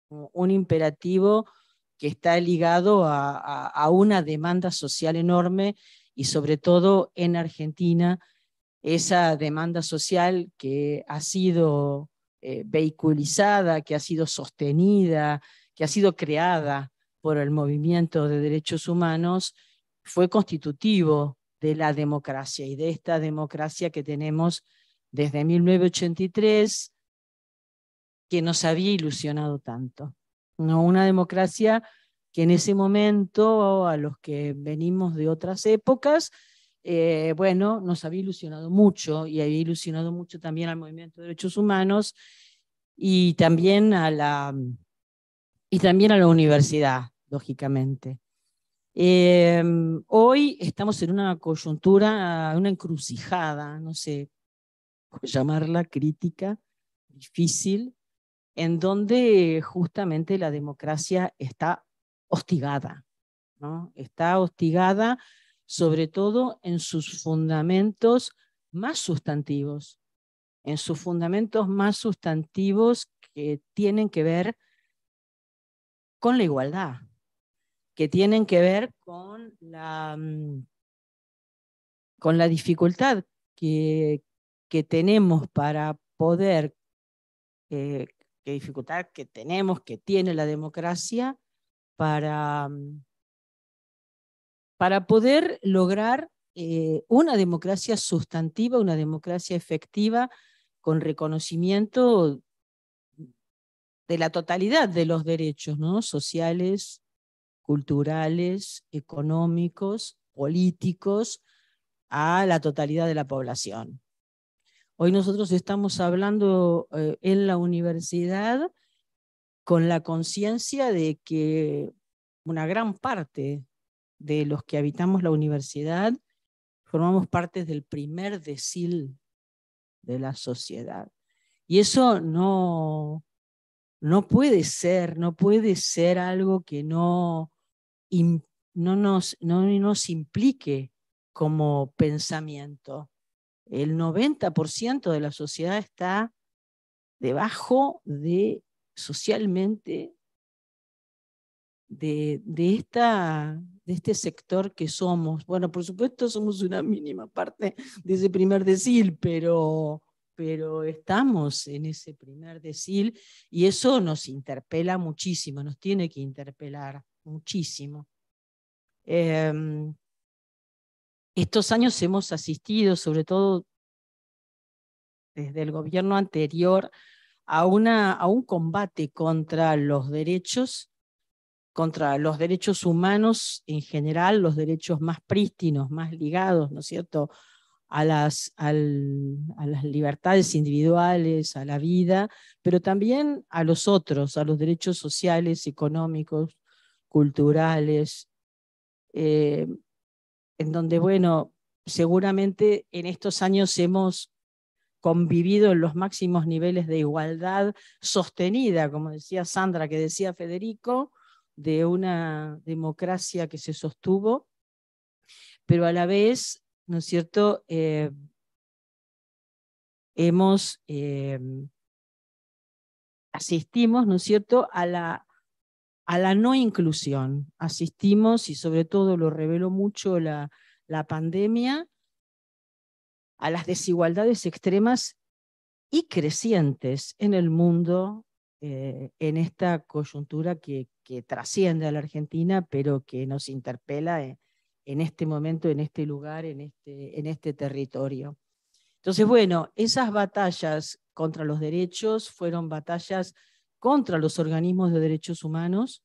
un imperativo que está ligado a, a, una demanda social enorme y sobre todo en Argentina, esa demanda social que ha sido eh, vehiculizada, que ha sido sostenida, que ha sido creada por el movimiento de derechos humanos, fue constitutivo de la democracia y de esta democracia que tenemos desde 1983, que nos había ilusionado tanto. ¿no? Una democracia que en ese momento a los que venimos de otras épocas, eh, bueno, nos había ilusionado mucho y había ilusionado mucho también al movimiento de derechos humanos y también a la, y también a la universidad, lógicamente. Eh, hoy estamos en una coyuntura, una encrucijada, no sé llamarla crítica, difícil, en donde justamente la democracia está hostigada, ¿no? Está hostigada sobre todo en sus fundamentos más sustantivos, en sus fundamentos más sustantivos que tienen que ver con la igualdad, que tienen que ver con la, mm, con la dificultad que, que tenemos para poder, eh, que dificultad que tenemos, que tiene la democracia para, poder lograr eh, una democracia sustantiva, una democracia efectiva, con reconocimiento de la totalidad de los derechos ¿no? sociales, culturales, económicos, políticos, a la totalidad de la población. Hoy nosotros estamos hablando eh, en la universidad con la conciencia de que una gran parte de los que habitamos la universidad formamos parte del primer decil de la sociedad. Y eso no, no puede ser, no puede ser algo que no, no, nos, no nos implique como pensamiento. El 90% de la sociedad está debajo de socialmente de, esta, de este sector que somos. Bueno, por supuesto somos una mínima parte de ese primer decil, pero, pero estamos en ese primer decil y eso nos interpela muchísimo, nos tiene que interpelar muchísimo. Em, estos años hemos asistido, sobre todo desde el gobierno anterior, a, una, a un combate contra los derechos contra los derechos humanos en general, los derechos más prístinos, más ligados, ¿no es cierto?, a las, a las libertades individuales, a la vida, pero también a los otros, a los derechos sociales, económicos, culturales, eh, en donde, bueno, seguramente en estos años hemos convivido en los máximos niveles de igualdad sostenida, como decía Sandra, que decía Federico, de una democracia que se sostuvo, pero a la vez, ¿no es cierto? Eh, hemos, em, asistimos, ¿no es cierto?, a la, a la no inclusión. Asistimos, y sobre todo lo reveló mucho la pandemia, a las desigualdades extremas y crecientes en el mundo eh, en esta coyuntura que, trasciende a la Argentina, pero que nos interpela eh, en, este momento, en este lugar, en este, en este territorio. Entonces, bueno, esas batallas contra los derechos fueron batallas contra los organismos de derechos humanos,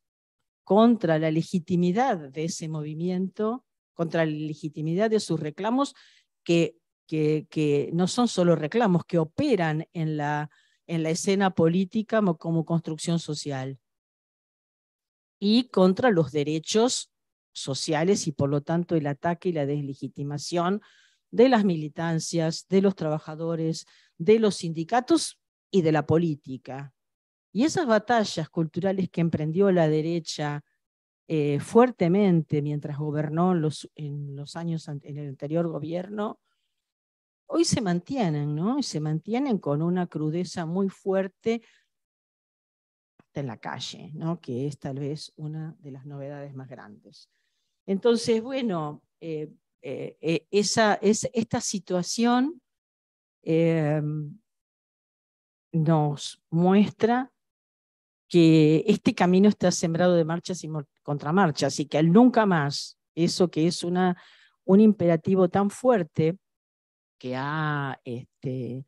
contra la legitimidad de ese movimiento, contra la legitimidad de sus reclamos, que que, no son solo reclamos, que operan en la, en la escena política como, construcción social y contra los derechos sociales y por lo tanto el ataque y la deslegitimación de las militancias, de los trabajadores, de los sindicatos y de la política. Y esas batallas culturales que emprendió la derecha eh, fuertemente mientras gobernó los, en los años en el anterior gobierno, hoy se mantienen, ¿no? Y se mantienen con una crudeza muy fuerte en la calle, ¿no? Que es tal vez una de las novedades más grandes. Entonces, bueno, eh, eh, eh, esa, es, esta situación em, nos muestra que este camino está sembrado de marchas y contramarchas y que el nunca más, eso que es una, un imperativo tan fuerte, que ha este,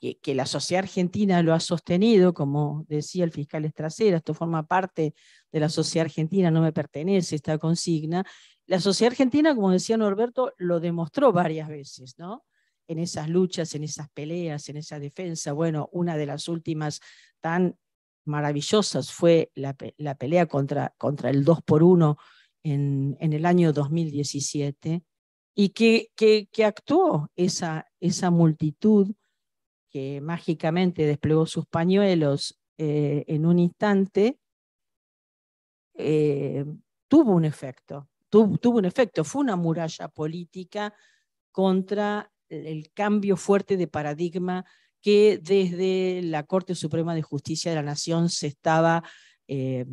que, la sociedad argentina lo ha sostenido, como decía el fiscal Estracera, esto forma parte de la sociedad argentina, no me pertenece esta consigna. La sociedad argentina, como decía Norberto, lo demostró varias veces, ¿no? En esas luchas, en esas peleas, en esa defensa. Bueno, una de las últimas tan maravillosas fue la, pelea contra, contra el 2 por 1 en el año 2017 y que, actuó esa, multitud que mágicamente desplegó sus pañuelos eh, en un instante, eh, tuvo un efecto, tuvo un efecto, fue una muralla política contra el cambio fuerte de paradigma que desde la Corte Suprema de Justicia de la Nación se estaba eh,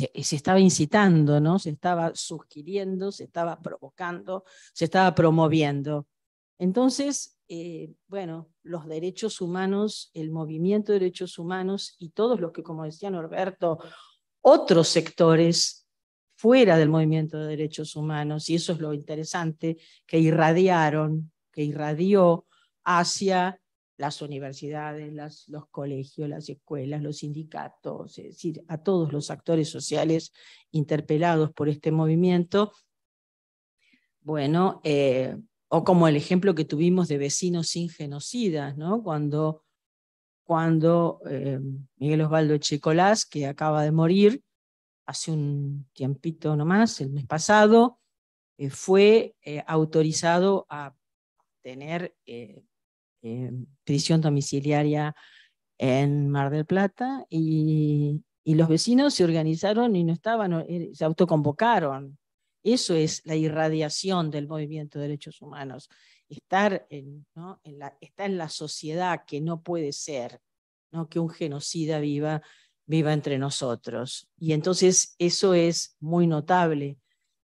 eh, se, estaba incitando, ¿no? se estaba sugiriendo, se estaba provocando, se estaba promoviendo. Entonces, eh, bueno, los derechos humanos, el movimiento de derechos humanos y todos los que, como decía Norberto, otros sectores fuera del movimiento de derechos humanos, y eso es lo interesante, que irradiaron, que irradió hacia las universidades, los colegios, las escuelas, los sindicatos, es decir, a todos los actores sociales interpelados por este movimiento. Bueno, eh, o como el ejemplo que tuvimos de vecinos sin genocidas, ¿no? cuando, cuando eh, Miguel Osvaldo Echecolás, que acaba de morir hace un tiempito nomás, el mes pasado, eh, fue autorizado a tener prisión domiciliaria en Mar del Plata y, los vecinos se organizaron y no estaban, eh, se autoconvocaron. Eso es la irradiación del movimiento de derechos humanos. Estar en, la, está en la sociedad que no puede ser que un genocida viva, viva entre nosotros. Y entonces eso es muy notable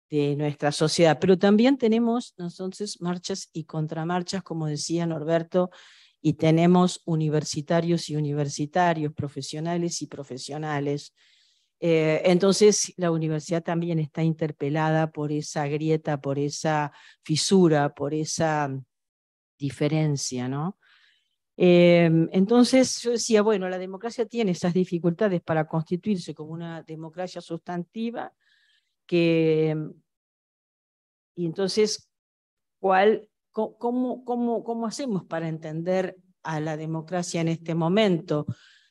de nuestra sociedad. Pero también tenemos entonces marchas y contramarchas, como decía Norberto, y tenemos universitarios y universitarios, profesionales y profesionales. Eh, entonces, la universidad también está interpelada por esa grieta, por esa fisura, por esa diferencia, ¿no? Eh, entonces, yo decía, bueno, la democracia tiene esas dificultades para constituirse como una democracia sustantiva, que, y entonces, ¿cuál, cómo, cómo, ¿cómo hacemos para entender a la democracia en este momento?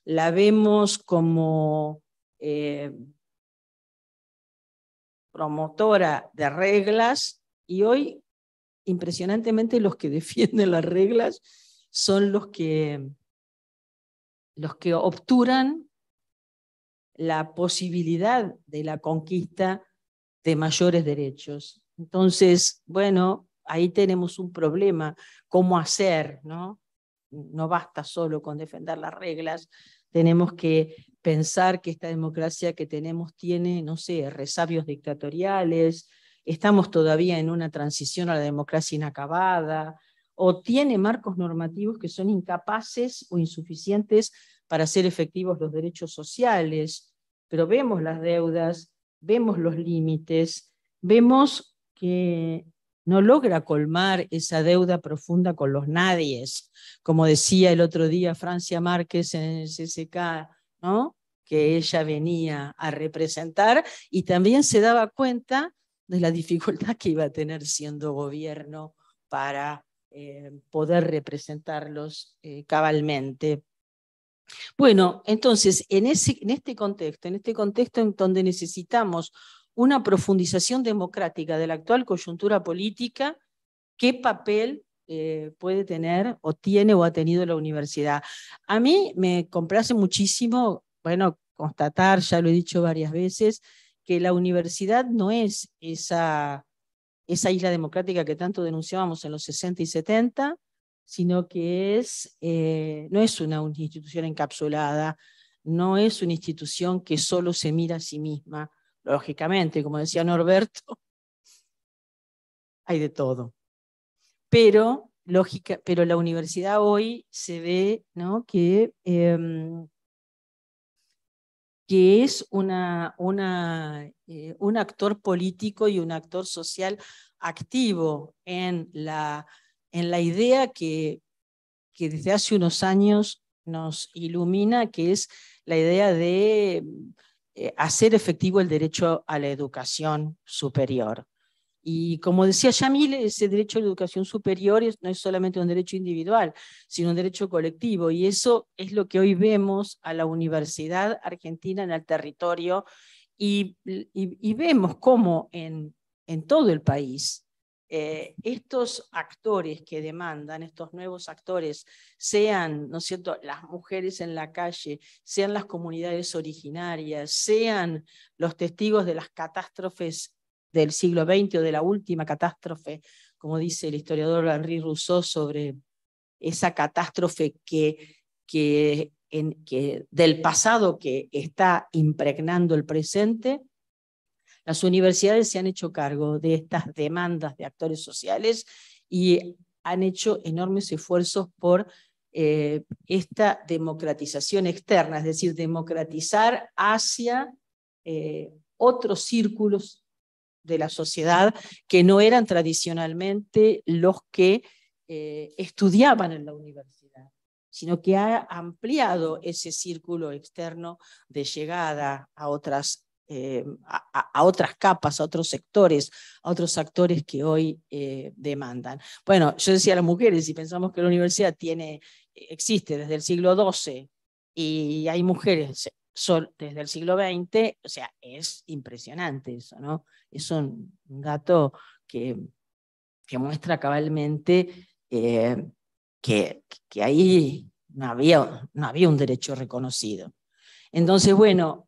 ¿La vemos como eh, promotora de reglas y hoy, impresionantemente, los que [laughs] defienden las reglas son los que, los que obturan la posibilidad de la conquista de mayores derechos. Entonces, bueno, ahí tenemos un problema, cómo hacer, ¿no? No basta solo con defender las reglas, tenemos que pensar que esta democracia que tenemos tiene, no sé, resabios dictatoriales, estamos todavía en una transición a la democracia inacabada, o tiene marcos normativos que son incapaces o insuficientes para hacer efectivos los derechos sociales, pero vemos las deudas vemos los límites, vemos que no logra colmar esa deuda profunda con los nadies, como decía el otro día Francia Márquez en el CCK, ¿no? que ella venía a representar y también se daba cuenta de la dificultad que iba a tener siendo gobierno para eh, poder representarlos eh, cabalmente bueno, entonces, en, este contexto, en este contexto en donde necesitamos una profundización democrática de la actual coyuntura política, ¿qué papel eh, puede tener o tiene o ha tenido la universidad? A mí me complace muchísimo, bueno, constatar, ya lo he dicho varias veces, que la universidad no es esa, esa isla democrática que tanto denunciábamos en los 60 y 70, sino que es, eh, no es una institución encapsulada, no es una institución que solo se mira a sí misma, lógicamente, como decía Norberto, hay de todo. Pero, lógica, pero la universidad hoy se ve ¿no? que, em, es eh, un actor político y un actor social activo en la en la idea que, desde hace unos años nos ilumina, que es la idea de eh, hacer efectivo el derecho a la educación superior. Y como decía Yamil, ese derecho a la educación superior no es solamente un derecho individual, sino un derecho colectivo. Y eso es lo que hoy vemos a la Universidad Argentina en el territorio y, vemos cómo en todo el país eh, estos actores que demandan, estos nuevos actores, sean, ¿no las mujeres en la calle, sean las comunidades originarias, sean los testigos de las catástrofes del siglo XX o de la última catástrofe, como dice el historiador Henri Rousseau sobre esa catástrofe que del pasado que está impregnando el presente, las universidades se han hecho cargo de estas demandas de actores sociales y han hecho enormes esfuerzos por eh, esta democratización externa, es decir, democratizar hacia eh, otros círculos de la sociedad que no eran tradicionalmente los que eh, estudiaban en la universidad, sino que ha ampliado ese círculo externo de llegada a otras eh, a, otras capas, a otros sectores, a otros actores que hoy eh, demandan. Bueno, yo decía las mujeres, si pensamos que la universidad tiene, existe desde el siglo XII y hay mujeres desde el siglo XX, o sea, es impresionante eso, ¿no? Es un dato que, que muestra cabalmente eh, que, que, ahí no había, no había un derecho reconocido. Entonces, bueno,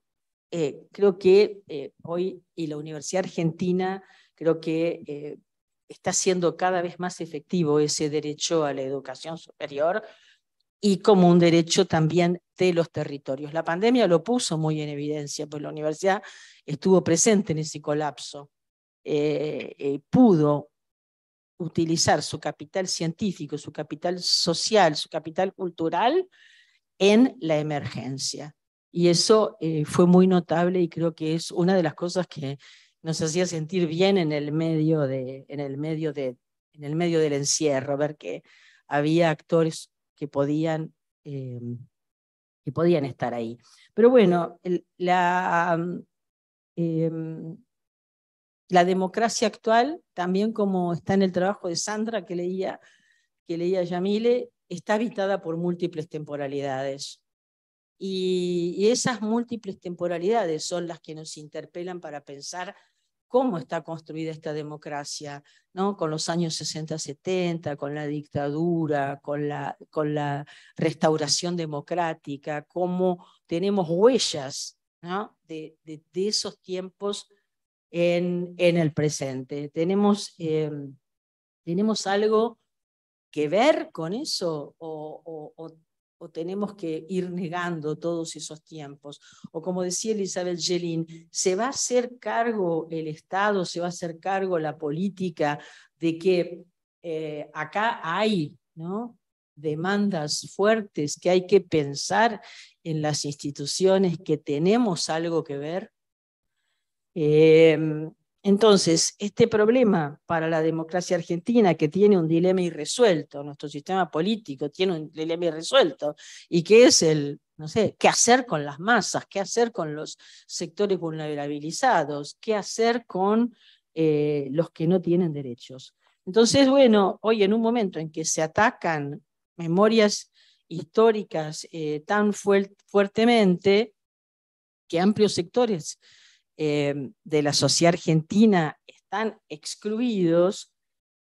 eh, creo que eh, hoy y la Universidad Argentina creo que eh, está siendo cada vez más efectivo ese derecho a la educación superior y como un derecho también de los territorios. La pandemia lo puso muy en evidencia, pues la universidad estuvo presente en ese colapso, pudo utilizar su capital científico, su capital social, su capital cultural en la emergencia. Y eso eh, fue muy notable y creo que es una de las cosas que nos hacía sentir bien en el medio, de, en el medio, de, en el medio del encierro, ver que había actores que podían, eh, que podían estar ahí. Pero bueno, la, mm, em, la democracia actual, también como está en el trabajo de Sandra que leía, que leía Yamile, está habitada por múltiples temporalidades. Y, esas múltiples temporalidades son las que nos interpelan para pensar cómo está construida esta democracia, ¿no? con los años 60-70, con la dictadura, con la, con la restauración democrática, cómo tenemos huellas ¿no? de, de, esos tiempos en, en el presente. Tenemos, eh, ¿Tenemos algo que ver con eso o, o, o tenemos que ir negando todos esos tiempos. O como decía Elizabeth Jelin, ¿se va a hacer cargo el Estado, se va a hacer cargo la política de que eh, acá hay ¿no? demandas fuertes, que hay que pensar en las instituciones, que tenemos algo que ver? Em, entonces, este problema para la democracia argentina, que tiene un dilema irresuelto, nuestro sistema político tiene un dilema irresuelto, y que es el, no sé, qué hacer con las masas, qué hacer con los sectores vulnerabilizados, qué hacer con eh, los que no tienen derechos. Entonces, bueno, hoy en un momento en que se atacan memorias históricas eh, tan fuertemente, que amplios sectores Em, de la sociedad argentina están excluidos,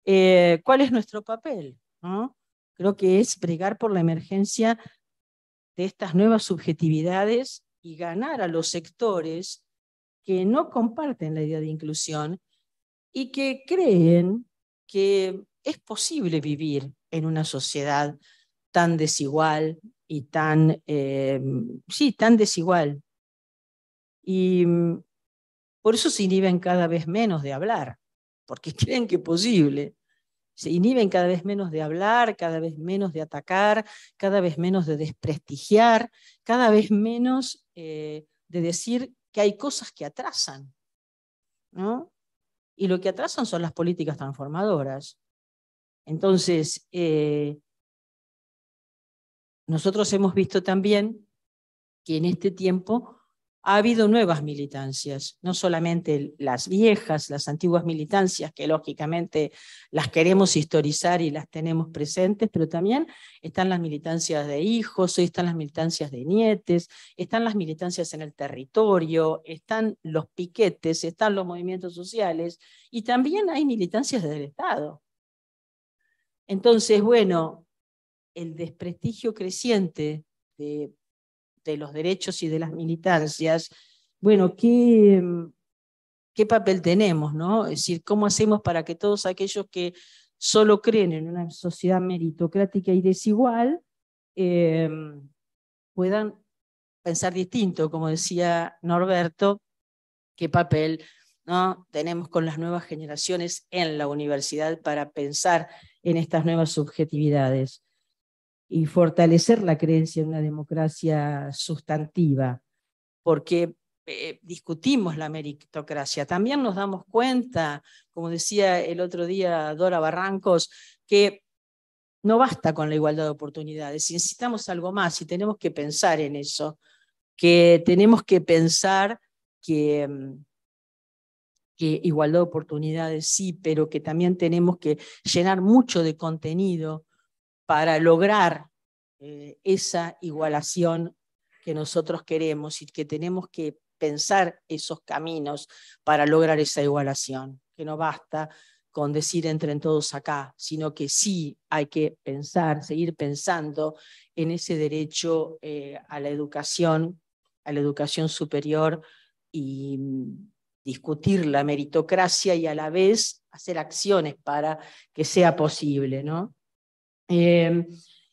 eh, ¿cuál es nuestro papel? Creo que es bregar por la emergencia de estas nuevas subjetividades y ganar a los sectores que no comparten la idea de inclusión y que creen que es posible vivir en una sociedad tan desigual y tan, em, sí, tan desigual. Y mm, por eso se inhiben cada vez menos de hablar, porque [laughs] creen que es posible. Se inhiben cada vez menos de hablar, cada vez menos de atacar, cada vez menos de desprestigiar, cada vez menos eh, de decir que hay cosas que atrasan. Y lo que atrasan son las políticas transformadoras. Entonces, eh, nosotros hemos visto también que en este tiempo ha habido nuevas militancias, no solamente las viejas, las antiguas militancias, que lógicamente las queremos historizar y las tenemos presentes, pero también están las militancias de hijos, están las militancias de nietes, están las militancias en el territorio, están los piquetes, están los movimientos sociales y también hay militancias del Estado. Entonces, bueno, el desprestigio creciente de de los derechos y de las militancias, bueno, ¿qué, mm, qué papel tenemos? ¿no? Es decir, ¿cómo hacemos para que todos aquellos que solo creen en una sociedad meritocrática y desigual em, puedan pensar distinto, como decía Norberto, qué papel ¿no? tenemos con las nuevas generaciones en la universidad para pensar en estas nuevas subjetividades y fortalecer la creencia en una democracia sustantiva, porque eh, discutimos la meritocracia. También nos damos cuenta, como decía el otro día Dora Barrancos, que no basta con la igualdad de oportunidades, necesitamos algo más y tenemos que pensar en eso, que tenemos que pensar que, mm, que igualdad de oportunidades sí, pero que también tenemos que llenar mucho de contenido para lograr eh, esa igualación que nosotros queremos y que tenemos que pensar esos caminos para lograr esa igualación, que no basta con decir entren todos acá, sino que sí hay que pensar, seguir pensando en ese derecho eh, a la educación, a la educación superior y mm, discutir la meritocracia y a la vez hacer acciones para que sea posible, ¿no? Em,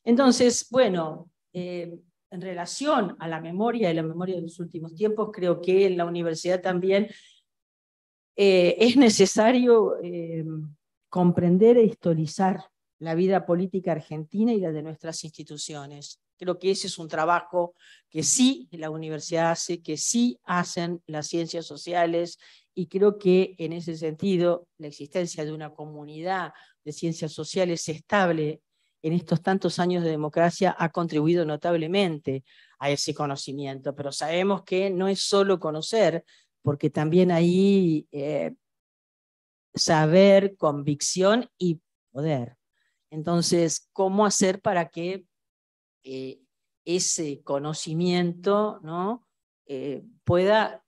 entonces, bueno, em, en relación a la memoria y la memoria de los últimos tiempos, creo que en la universidad también eh, es necesario em, comprender e historizar la vida política argentina y la de nuestras instituciones. Creo que ese es un trabajo que sí la universidad hace, que sí hacen las ciencias sociales y creo que en ese sentido la existencia de una comunidad de ciencias sociales estable en estos tantos años de democracia ha contribuido notablemente a ese conocimiento, pero sabemos que no es solo conocer, porque también hay eh, saber, convicción y poder. Entonces, ¿cómo hacer para que eh, ese conocimiento ¿no? Eh, pueda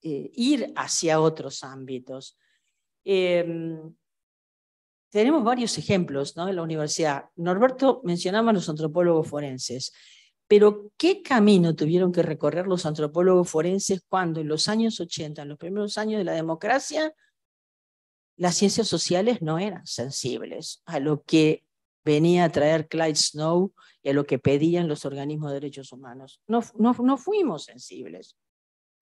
ir hacia otros ámbitos? Em, tenemos varios ejemplos en la universidad. Norberto mencionaba a los antropólogos forenses, pero ¿qué camino tuvieron que recorrer los antropólogos forenses cuando en los años 80, en los primeros años de la democracia, las ciencias sociales no eran sensibles a lo que venía a traer Clyde Snow y a lo que pedían los organismos de derechos humanos? No, no, fuimos sensibles.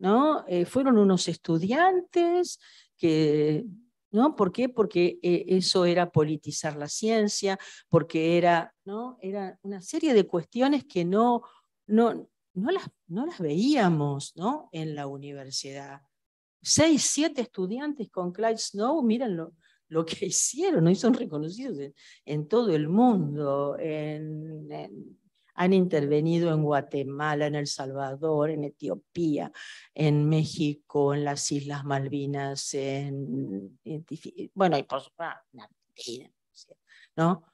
¿no? Eh, fueron unos estudiantes que ¿no? ¿Por qué? Porque eh, eso era politizar la ciencia, porque era, ¿no? era una serie de cuestiones que no, no, no, las, no las veíamos ¿no? en la universidad. Seis, siete estudiantes con Clyde Snow, miren lo, que [laughs] hicieron, y son reconocidos en, todo el mundo, en han intervenido en Guatemala, en El Salvador, en Etiopía, en México, en las Islas Malvinas, en, bueno, y por supuesto, ah, en ¿no?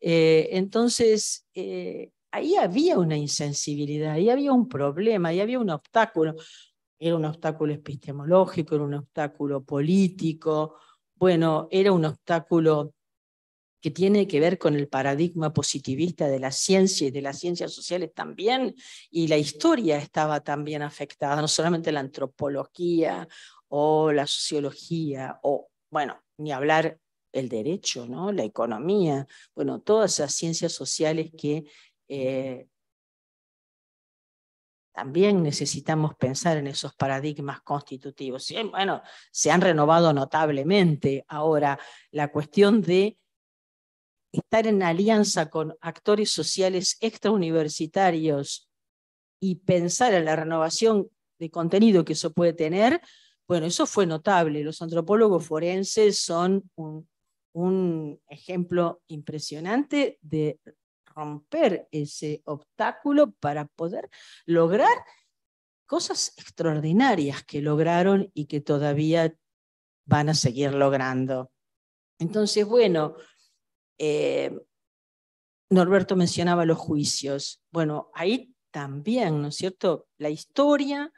Eh, entonces, eh, ahí había una insensibilidad, ahí había un problema, ahí había un obstáculo. Era un obstáculo epistemológico, era un obstáculo político, bueno, era un obstáculo que tiene que ver con el paradigma positivista de la ciencia y de las ciencias sociales también, y la historia estaba también afectada, no solamente la antropología o la sociología, o, bueno, ni hablar el derecho, ¿no? la economía, bueno, todas esas ciencias sociales que eh, también necesitamos pensar en esos paradigmas constitutivos. Y, bueno, se han renovado notablemente. Ahora, la cuestión de estar en alianza con actores sociales extrauniversitarios y pensar en la renovación de contenido que eso puede tener, bueno, eso fue notable. Los antropólogos forenses son un, un ejemplo impresionante de romper ese obstáculo para poder lograr cosas extraordinarias que lograron y que todavía van a seguir logrando. Entonces, bueno, eh, Norberto mencionaba los juicios. Bueno, ahí también, ¿no es cierto? La historia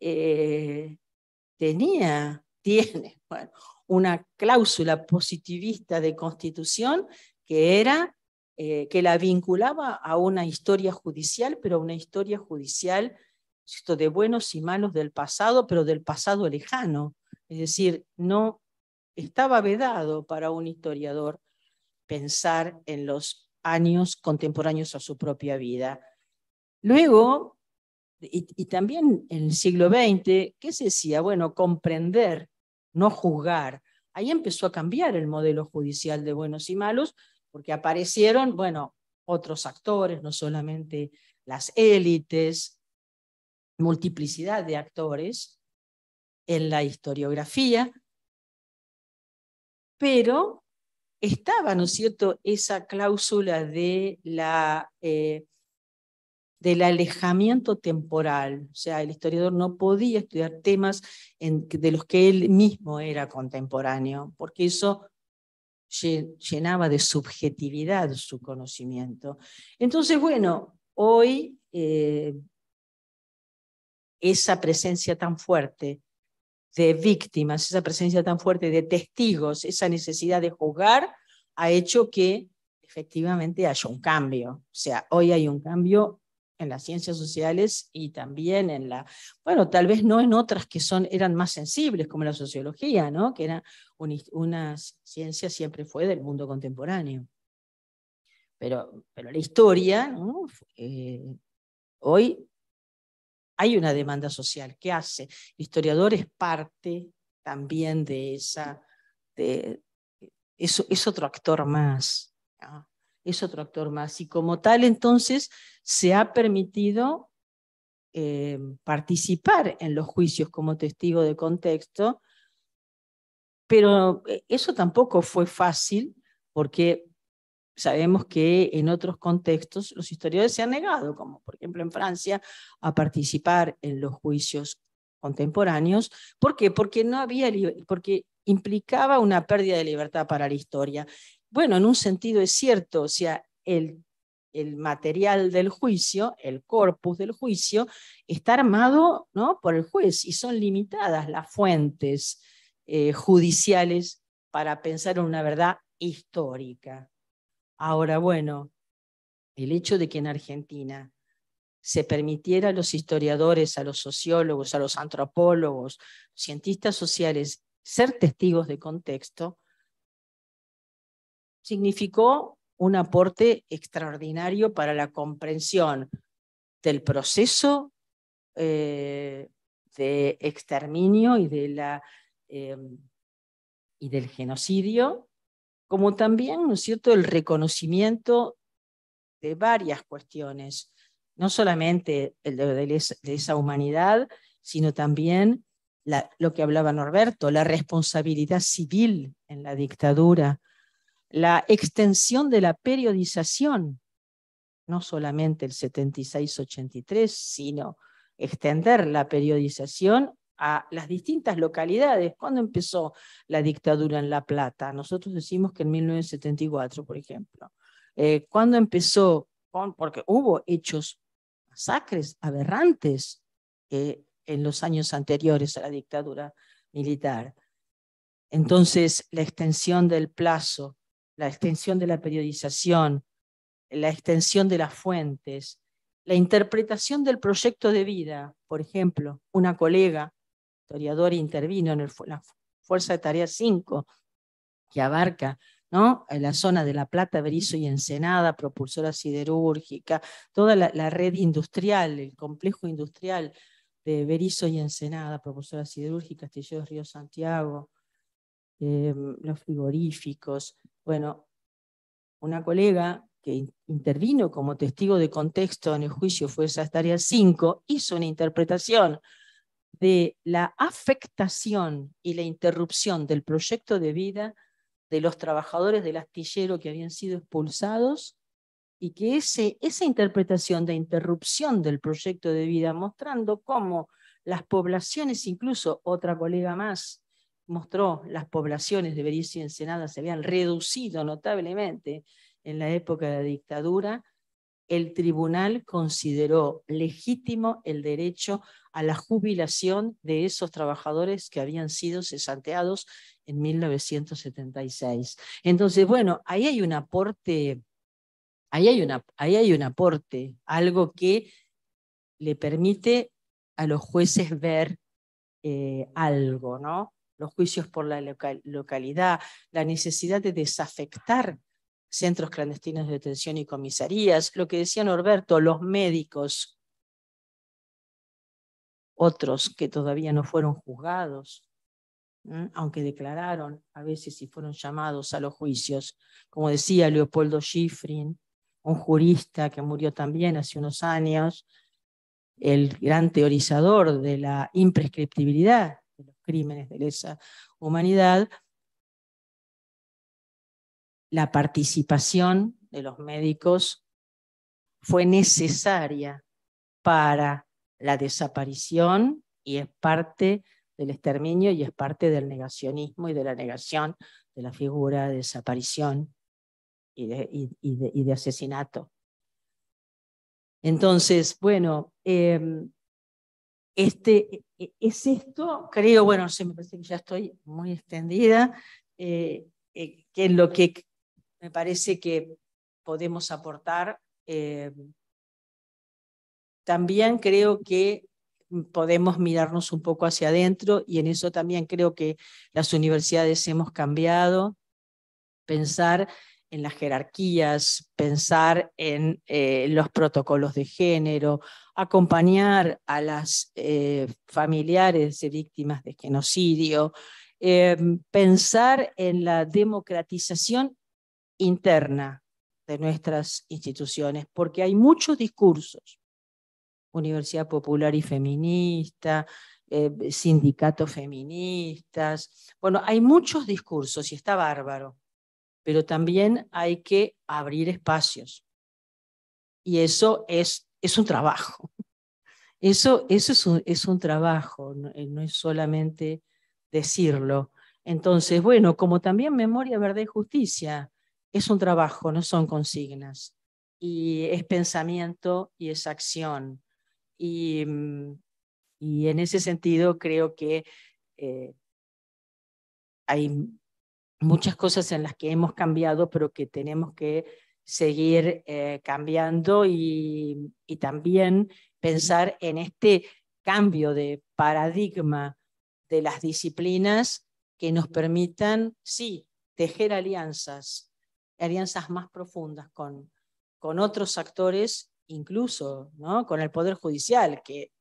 eh, tenía, [laughs] tiene, bueno, una cláusula positivista de constitución que era eh, que la vinculaba a una historia judicial, pero una historia judicial de buenos y malos del pasado, pero del pasado lejano. Es decir, no estaba vedado para un historiador pensar en los años contemporáneos a su propia vida. Luego, y, también en el siglo XX, ¿qué se decía? Bueno, comprender, no juzgar. Ahí empezó a cambiar el modelo judicial de buenos y malos, porque aparecieron, bueno, otros actores, no solamente las élites, multiplicidad de actores en la historiografía, pero estaba, ¿no es cierto?, esa cláusula de la, eh, del alejamiento temporal. O sea, el historiador no podía estudiar temas de los que él mismo era contemporáneo, porque eso llenaba de subjetividad su conocimiento. Entonces, bueno, hoy eh, esa presencia tan fuerte de víctimas, esa presencia tan fuerte de testigos, esa necesidad de juzgar, ha hecho que efectivamente haya un cambio. O sea, hoy hay un cambio en las ciencias sociales y también en la, bueno, tal vez no en otras que son, eran más sensibles, como la sociología, ¿no? que era una ciencia siempre fue del mundo contemporáneo. Pero, pero la historia, ¿no? Eh, hoy hay una demanda social. ¿Qué hace? El historiador es parte también de esa... es, otro actor más. Es otro actor más. Y como tal, entonces, se ha permitido eh, participar en los juicios como testigo de contexto, pero eh, eso tampoco fue fácil porque sabemos que en otros contextos los historiadores se han negado, como por ejemplo en Francia, a participar en los juicios contemporáneos. ¿Por qué? Porque, no había, porque implicaba una pérdida de libertad para la historia. Bueno, en un sentido es cierto, o sea, el, material del juicio, el corpus del juicio, está armado ¿no? por el juez y son limitadas las fuentes eh, judiciales para pensar en una verdad histórica. Ahora, bueno, el hecho de que en Argentina se permitiera a los historiadores, a los sociólogos, a los antropólogos, cientistas sociales ser testigos de contexto, significó un aporte extraordinario para la comprensión del proceso eh, de exterminio y em, del genocidio como también, ¿no es cierto?, el reconocimiento de varias cuestiones, no solamente el de, esa humanidad, sino también lo que hablaba Norberto, la responsabilidad civil en la dictadura, la extensión de la periodización, no solamente el 76-83, sino extender la periodización a las distintas localidades. ¿Cuándo empezó la dictadura en La Plata? Nosotros decimos que en 1974, por ejemplo. cuando eh, ¿Cuándo empezó? porque hubo hechos, masacres aberrantes eh, en los años anteriores a la dictadura militar. Entonces, la extensión del plazo, la extensión de la periodización, la extensión de las fuentes, la interpretación del proyecto de vida, por ejemplo, una colega historiador intervino en la Fuerza de Tarea 5, que abarca ¿no? Eh, la zona de La Plata, Berizo y Ensenada, propulsora siderúrgica, toda la, red industrial, el complejo industrial de Berizo y Ensenada, propulsora siderúrgica, del Río Santiago, em, los frigoríficos. Bueno, una colega que intervino como testigo de contexto en el juicio Fuerza de Tarea 5 hizo una interpretación de la afectación y la interrupción del proyecto de vida de los trabajadores del astillero que habían sido expulsados y que esa interpretación de interrupción del proyecto de vida, mostrando cómo las poblaciones, incluso otra colega más mostró, las poblaciones de Bericia y Ensenada se habían reducido notablemente en la época de la dictadura, el tribunal consideró legítimo el derecho a la jubilación de esos trabajadores que habían sido cesanteados en 1976. Entonces, bueno, ahí hay un aporte, ahí hay, una, ahí hay un aporte, algo que le permite a los jueces ver eh, algo, ¿no? Los juicios por la localidad, la necesidad de desafectar centros clandestinos de detención y comisarías, lo que decía Norberto, los médicos, otros que todavía no fueron juzgados, aunque declararon a veces y fueron llamados a los juicios, como decía Leopoldo Schifrin, un jurista que murió también hace unos años, el gran teorizador de la imprescriptibilidad de los crímenes de lesa humanidad, la participación de los médicos fue necesaria para la desaparición y es parte del exterminio y es parte del negacionismo y de la negación de la figura de desaparición y de, asesinato. Entonces, bueno, em, este, e, es esto, creo, bueno, se me parece que ya estoy muy extendida, eh, eh, que lo que me parece que podemos aportar. Eh, también creo que podemos mirarnos un poco hacia adentro y en eso también creo que las universidades hemos cambiado. Pensar en las jerarquías, pensar en eh, los protocolos de género, acompañar a las eh, familiares de víctimas de genocidio, pensar en la democratización interna de nuestras instituciones, porque hay muchos discursos, Universidad Popular y Feminista, eh, sindicatos feministas, bueno, hay muchos discursos y está bárbaro, pero también hay que abrir espacios. Y eso es, es un trabajo. [laughs] Eso, eso es, un, trabajo, no, eh, no es solamente decirlo. Entonces, bueno, como también memoria, verdad y justicia, es un trabajo, no son consignas. Y es pensamiento y es acción. Y, mm, en ese sentido creo que eh, hay muchas cosas en las que hemos cambiado, pero que tenemos que seguir eh, cambiando y, y, también pensar en este cambio de paradigma de las disciplinas que nos permitan, sí, tejer alianzas, alianzas más profundas con, con otros actores, incluso ¿no? con el Poder Judicial, que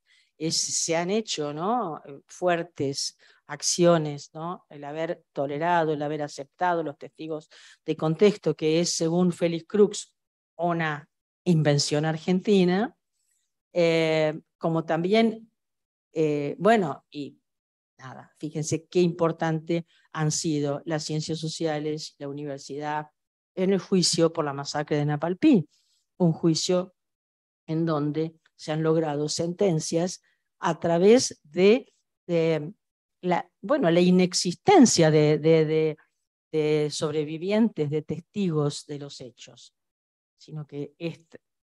se han hecho ¿no? Eh, fuertes acciones, ¿no? el haber tolerado, el haber aceptado los testigos de contexto, que es, según Félix Crux, una invención argentina, eh, como también, eh, bueno, y nada, fíjense qué importante han sido las ciencias sociales, la universidad, en el juicio por la masacre de Napalpí, un juicio en donde se han logrado sentencias a través de, la, bueno, la inexistencia de, sobrevivientes, de testigos de los hechos, sino que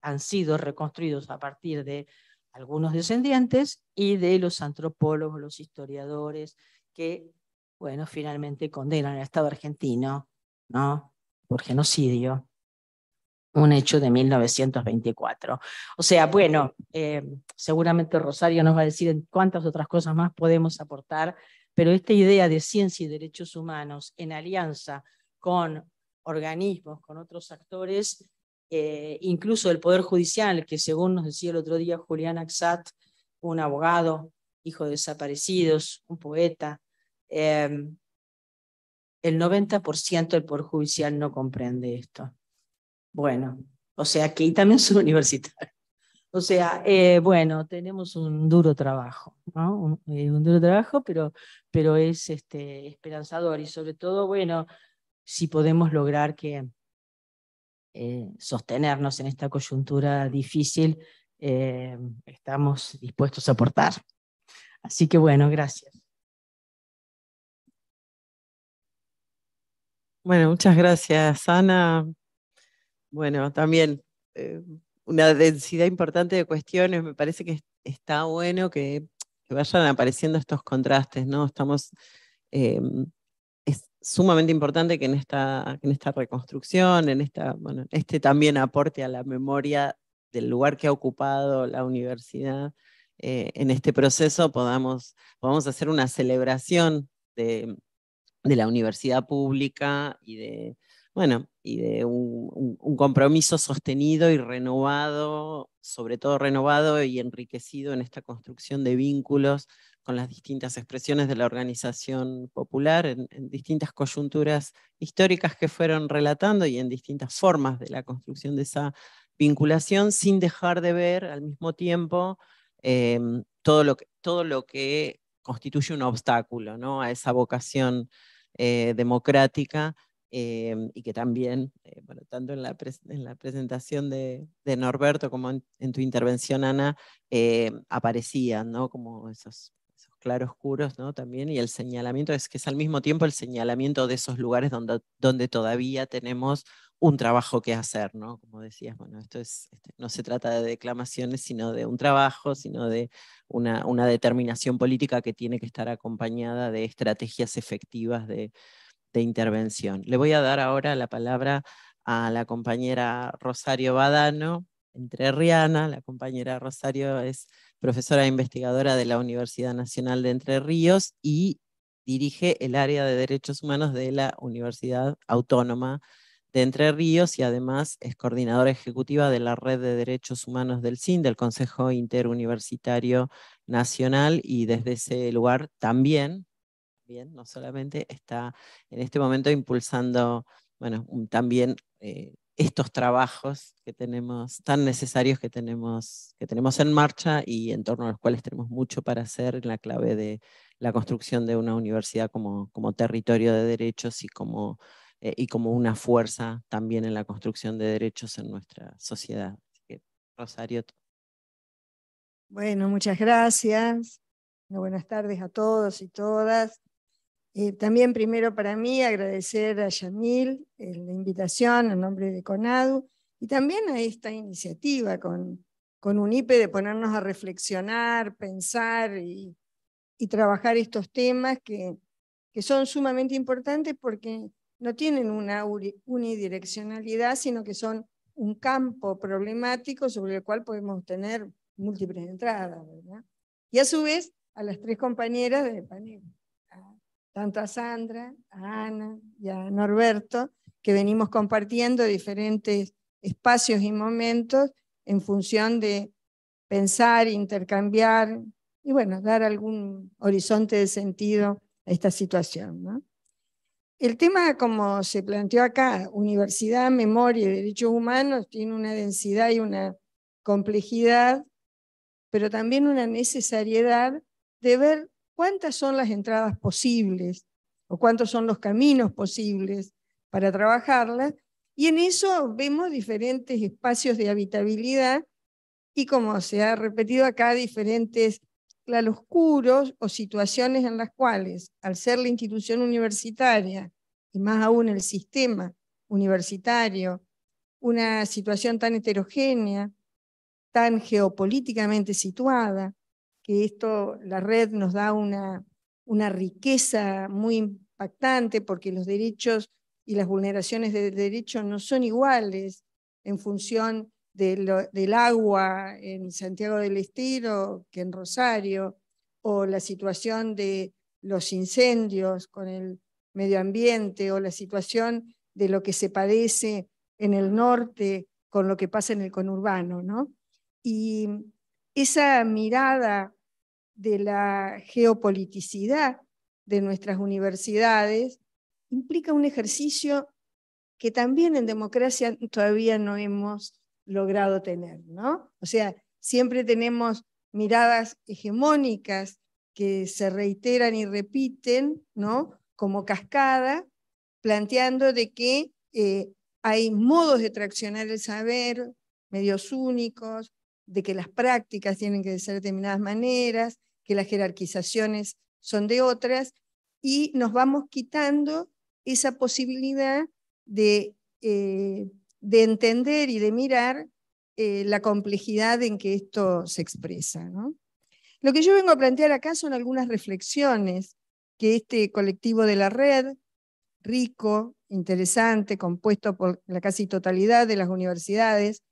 han sido reconstruidos a partir de algunos descendientes y de los antropólogos, los historiadores, que, bueno, finalmente condenan al Estado argentino, ¿no? genocidio, un hecho de 1924. O sea, bueno, eh, seguramente Rosario nos va a decir cuántas otras cosas más podemos aportar, pero esta idea de ciencia y derechos humanos en alianza con organismos, con otros actores, eh, incluso el Poder Judicial, que según nos decía el otro día Julián Axat, un abogado, hijo de desaparecidos, un poeta, eh, el 90% del Poder Judicial no comprende esto. Bueno, o sea que también soy universitario. O sea, eh, bueno, tenemos un duro trabajo, ¿no? Un, eh, duro trabajo, pero, pero es este, esperanzador y sobre todo, bueno, si podemos lograr que eh, sostenernos en esta coyuntura difícil, estamos dispuestos a aportar. Así que bueno, gracias. Bueno, muchas gracias, Ana. Bueno, también eh, una densidad importante de cuestiones. Me parece que está bueno que, vayan apareciendo estos contrastes, ¿no? Estamos. Eh, es sumamente importante que en esta, en esta reconstrucción, en esta, bueno, este también aporte a la memoria del lugar que ha ocupado la universidad, eh, en este proceso podamos, podamos hacer una celebración de, de la universidad pública y de, bueno, y de un, compromiso sostenido y renovado, sobre todo renovado y enriquecido en esta construcción de vínculos con las distintas expresiones de la organización popular en, distintas coyunturas históricas que fueron relatando y en distintas formas de la construcción de esa vinculación, sin dejar de ver al mismo tiempo eh, todo, lo que, todo lo que constituye un obstáculo ¿no? a esa vocación eh, democrática eh, y que también, eh, bueno, tanto en la, en la presentación de, Norberto como en, tu intervención, Ana, aparecían ¿no? como esos, esos claroscuros ¿no? también y el señalamiento es que es al mismo tiempo el señalamiento de esos lugares donde, donde todavía tenemos un trabajo que hacer, ¿no? Como decías, bueno, esto es, este, no se trata de declamaciones, sino de un trabajo, sino de una, determinación política que tiene que estar acompañada de estrategias efectivas de, intervención. Le voy a dar ahora la palabra a la compañera Rosario Badano, entre Riana, La compañera Rosario es profesora e investigadora de la Universidad Nacional de Entre Ríos y dirige el área de derechos humanos de la Universidad Autónoma de Entre Ríos y además es coordinadora ejecutiva de la Red de Derechos Humanos del CIN, del Consejo Interuniversitario Nacional, y desde ese lugar también, no solamente está en este momento impulsando, bueno, también eh, estos trabajos que tenemos, tan necesarios que tenemos, que tenemos en marcha y en torno a los cuales tenemos mucho para hacer en la clave de la construcción de una universidad como territorio de derechos y como eh, y como una fuerza también en la construcción de derechos en nuestra sociedad. Así que, Rosario. Bueno, muchas gracias. buenas tardes a todos y todas. Eh, también primero para mí agradecer a Yamil eh, la invitación en nombre de CONADU y también a esta iniciativa con, con UNIPE de ponernos a reflexionar, pensar y, trabajar estos temas que, que, son sumamente importantes porque no tienen una unidireccionalidad, sino que son un campo problemático sobre el cual podemos tener múltiples entradas, Y a su vez, a las tres compañeras de panel, tanto a Sandra, a Ana y a Norberto, que venimos compartiendo diferentes espacios y momentos en función de pensar, intercambiar y, bueno, dar algún horizonte de sentido a esta situación, ¿no? El tema, como se planteó acá, universidad, memoria y derechos humanos, tiene una densidad y una complejidad, pero también una necesariedad de ver cuántas son las entradas posibles o cuántos son los caminos posibles para trabajarlas. Y en eso vemos diferentes espacios de habitabilidad y, como se ha repetido acá, diferentes oscuros o situaciones en las cuales, al ser la institución universitaria y más aún el sistema universitario, una situación tan heterogénea, tan geopolíticamente situada, que esto, la red nos da una, riqueza muy impactante porque los derechos y las vulneraciones de derecho no son iguales en función del agua en Santiago del Estero que en Rosario, o la situación de los incendios con el medio ambiente, o la situación de lo que se padece en el norte con lo que pasa en el conurbano. ¿no? Y esa mirada de la geopoliticidad de nuestras universidades implica un ejercicio que también en democracia todavía no hemos logrado tener, ¿no? O sea, siempre tenemos miradas hegemónicas que se reiteran y repiten, ¿no? Como cascada, planteando de que eh, hay modos de traccionar el saber, medios únicos, de que las prácticas tienen que ser de determinadas maneras, que las jerarquizaciones son de otras, y nos vamos quitando esa posibilidad de eh, de entender y de mirar eh, la complejidad en que esto se expresa. Lo que yo vengo a plantear acá son algunas reflexiones que este colectivo de la red, rico, interesante, compuesto por la casi totalidad de las universidades,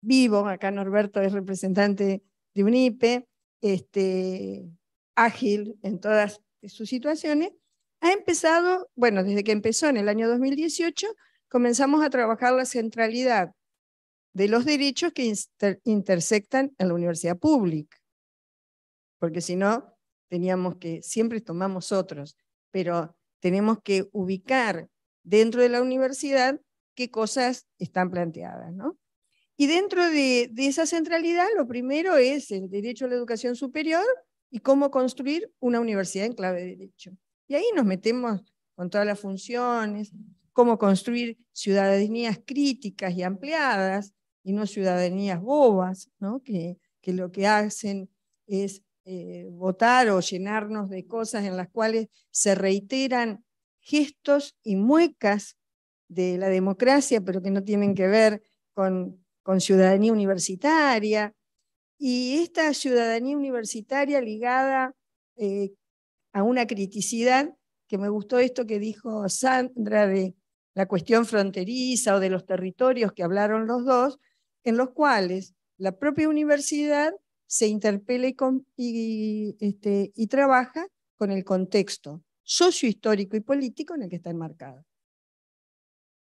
vivo, acá Norberto es representante de UNIPE, este, ágil en todas sus situaciones, ha empezado, bueno, desde que empezó en el año 2018, comenzamos a trabajar la centralidad de los derechos que intersectan en la universidad pública, porque si no, teníamos que, siempre tomamos otros, pero tenemos que ubicar dentro de la universidad qué cosas están planteadas, ¿no? Y dentro de, de, esa centralidad, lo primero es el derecho a la educación superior y cómo construir una universidad en clave de derecho. Y ahí nos metemos con todas las funciones, cómo construir ciudadanías críticas y ampliadas y no ciudadanías bobas, ¿no? Que, lo que hacen es eh, votar o llenarnos de cosas en las cuales se reiteran gestos y muecas de la democracia, pero que no tienen que ver con, ciudadanía universitaria. Y esta ciudadanía universitaria ligada eh, a una criticidad, que me gustó esto que dijo Sandra de la cuestión fronteriza o de los territorios que hablaron los dos, en los cuales la propia universidad se interpela este, y, trabaja con el contexto sociohistórico y político en el que está enmarcada.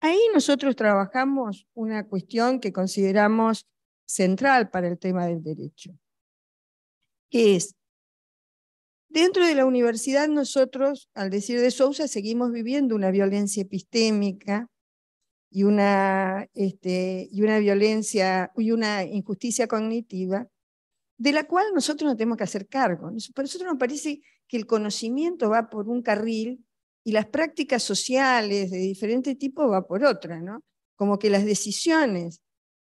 Ahí nosotros trabajamos una cuestión que consideramos central para el tema del derecho, que es Dentro de la universidad nosotros, al decir de Sousa, seguimos viviendo una violencia epistémica y una, este, y una violencia y una injusticia cognitiva de la cual nosotros no tenemos que hacer cargo. Para nosotros nos parece que el conocimiento va por un carril y las prácticas sociales de diferente tipo va por otra, ¿no? Como que las decisiones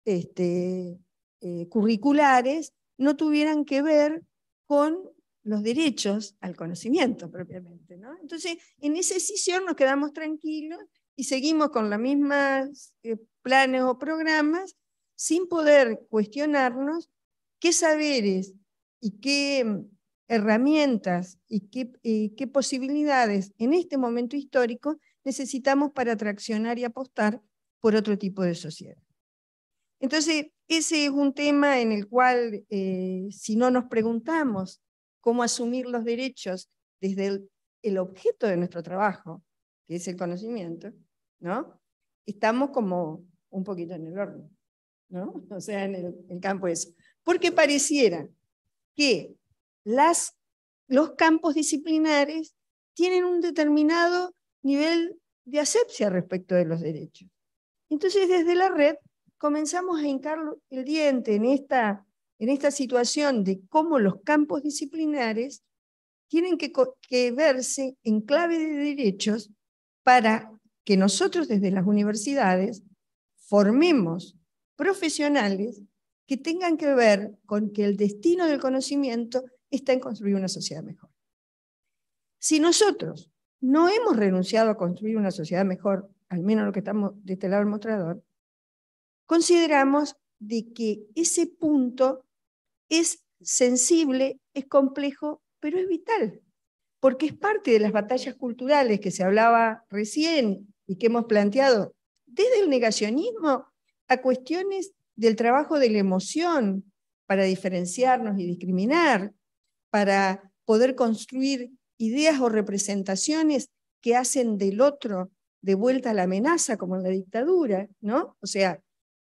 este, eh, curriculares no tuvieran que ver con los derechos al conocimiento propiamente. ¿no? Entonces, en esa decisión nos quedamos tranquilos y seguimos con los mismos eh, planes o programas sin poder cuestionarnos qué saberes y qué mm, herramientas y qué, posibilidades en este momento histórico necesitamos para traccionar y apostar por otro tipo de sociedad. Entonces, ese es un tema en el cual, eh, si no nos preguntamos cómo asumir los derechos desde el, objeto de nuestro trabajo, que es el conocimiento, ¿no? Estamos como un poquito en el horno, ¿no? [laughs] O sea, en el, campo eso. Porque pareciera que las, los campos disciplinares tienen un determinado nivel de asepsia respecto de los derechos. Entonces, desde la red comenzamos a hincar el diente en esta en esta situación de cómo los campos disciplinares tienen que, que verse en clave de derechos para que nosotros desde las universidades formemos profesionales que tengan que ver con que el destino del conocimiento está en construir una sociedad mejor. Si nosotros no hemos renunciado a construir una sociedad mejor, al menos lo que estamos de este lado del mostrador, consideramos de que ese punto es sensible, es complejo, pero es vital, porque es parte de las batallas culturales que se hablaba recién y que hemos planteado, desde el negacionismo a cuestiones del trabajo de la emoción para diferenciarnos y discriminar, para poder construir ideas o representaciones que hacen del otro de vuelta a la amenaza, como en la dictadura, ¿no? O sea,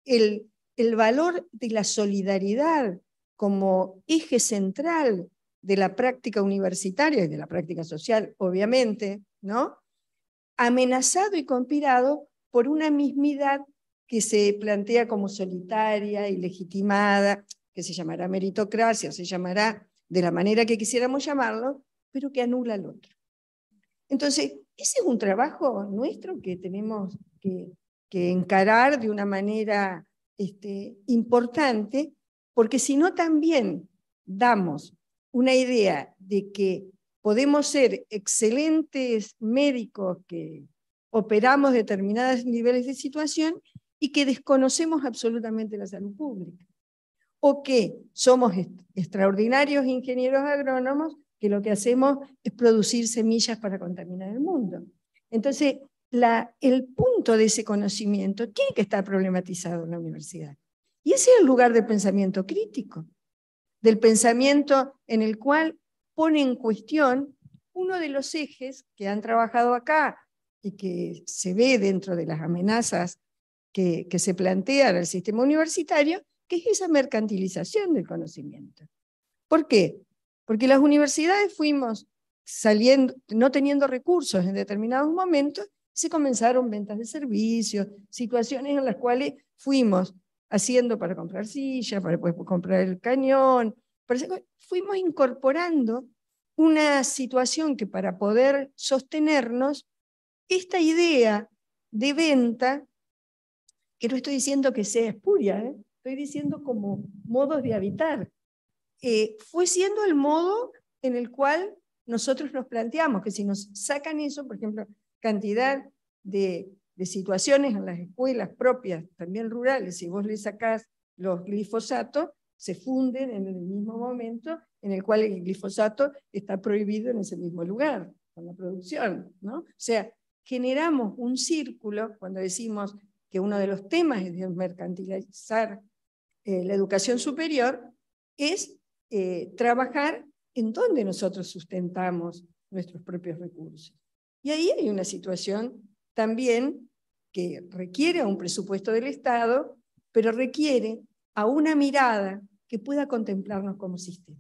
el, el valor de la solidaridad como eje central de la práctica universitaria y de la práctica social, obviamente, ¿no? amenazado y conspirado por una mismidad que se plantea como solitaria y que se llamará meritocracia, se llamará de la manera que quisiéramos llamarlo, pero que anula al otro. Entonces, ese es un trabajo nuestro que tenemos que, encarar de una manera este, importante porque si no también damos una idea de que podemos ser excelentes médicos que operamos determinados niveles de situación y que desconocemos absolutamente la salud pública. O que somos extraordinarios ingenieros agrónomos que lo que hacemos es producir semillas para contaminar el mundo. Entonces, el punto de ese conocimiento tiene que estar problematizado en la universidad. Y ese es el lugar del pensamiento crítico, del pensamiento en el cual pone en cuestión uno de los ejes que han trabajado acá y que se ve dentro de las amenazas que, se plantean al sistema universitario, que es esa mercantilización del conocimiento. ¿Por qué? Porque las universidades fuimos saliendo, no teniendo recursos en determinados momentos, se comenzaron ventas de servicios, situaciones en las cuales fuimos haciendo para comprar sillas, para poder comprar el cañón. Fuimos incorporando una situación que para poder sostenernos, esta idea de venta, que no estoy diciendo que sea espuria, ¿eh? estoy diciendo como modos de habitar, eh, fue siendo el modo en el cual nosotros nos planteamos que si nos sacan eso, por ejemplo, cantidad de de situaciones en las escuelas propias, también rurales, si vos le sacás los glifosatos, se funden en el mismo momento en el cual el glifosato está prohibido en ese mismo lugar, con la producción. ¿no? O sea, generamos un círculo cuando decimos que uno de los temas es mercantilizar eh, la educación superior, es eh, trabajar en donde nosotros sustentamos nuestros propios recursos. Y ahí hay una situación también que requiere un presupuesto del Estado, pero requiere a una mirada que pueda contemplarnos como sistema.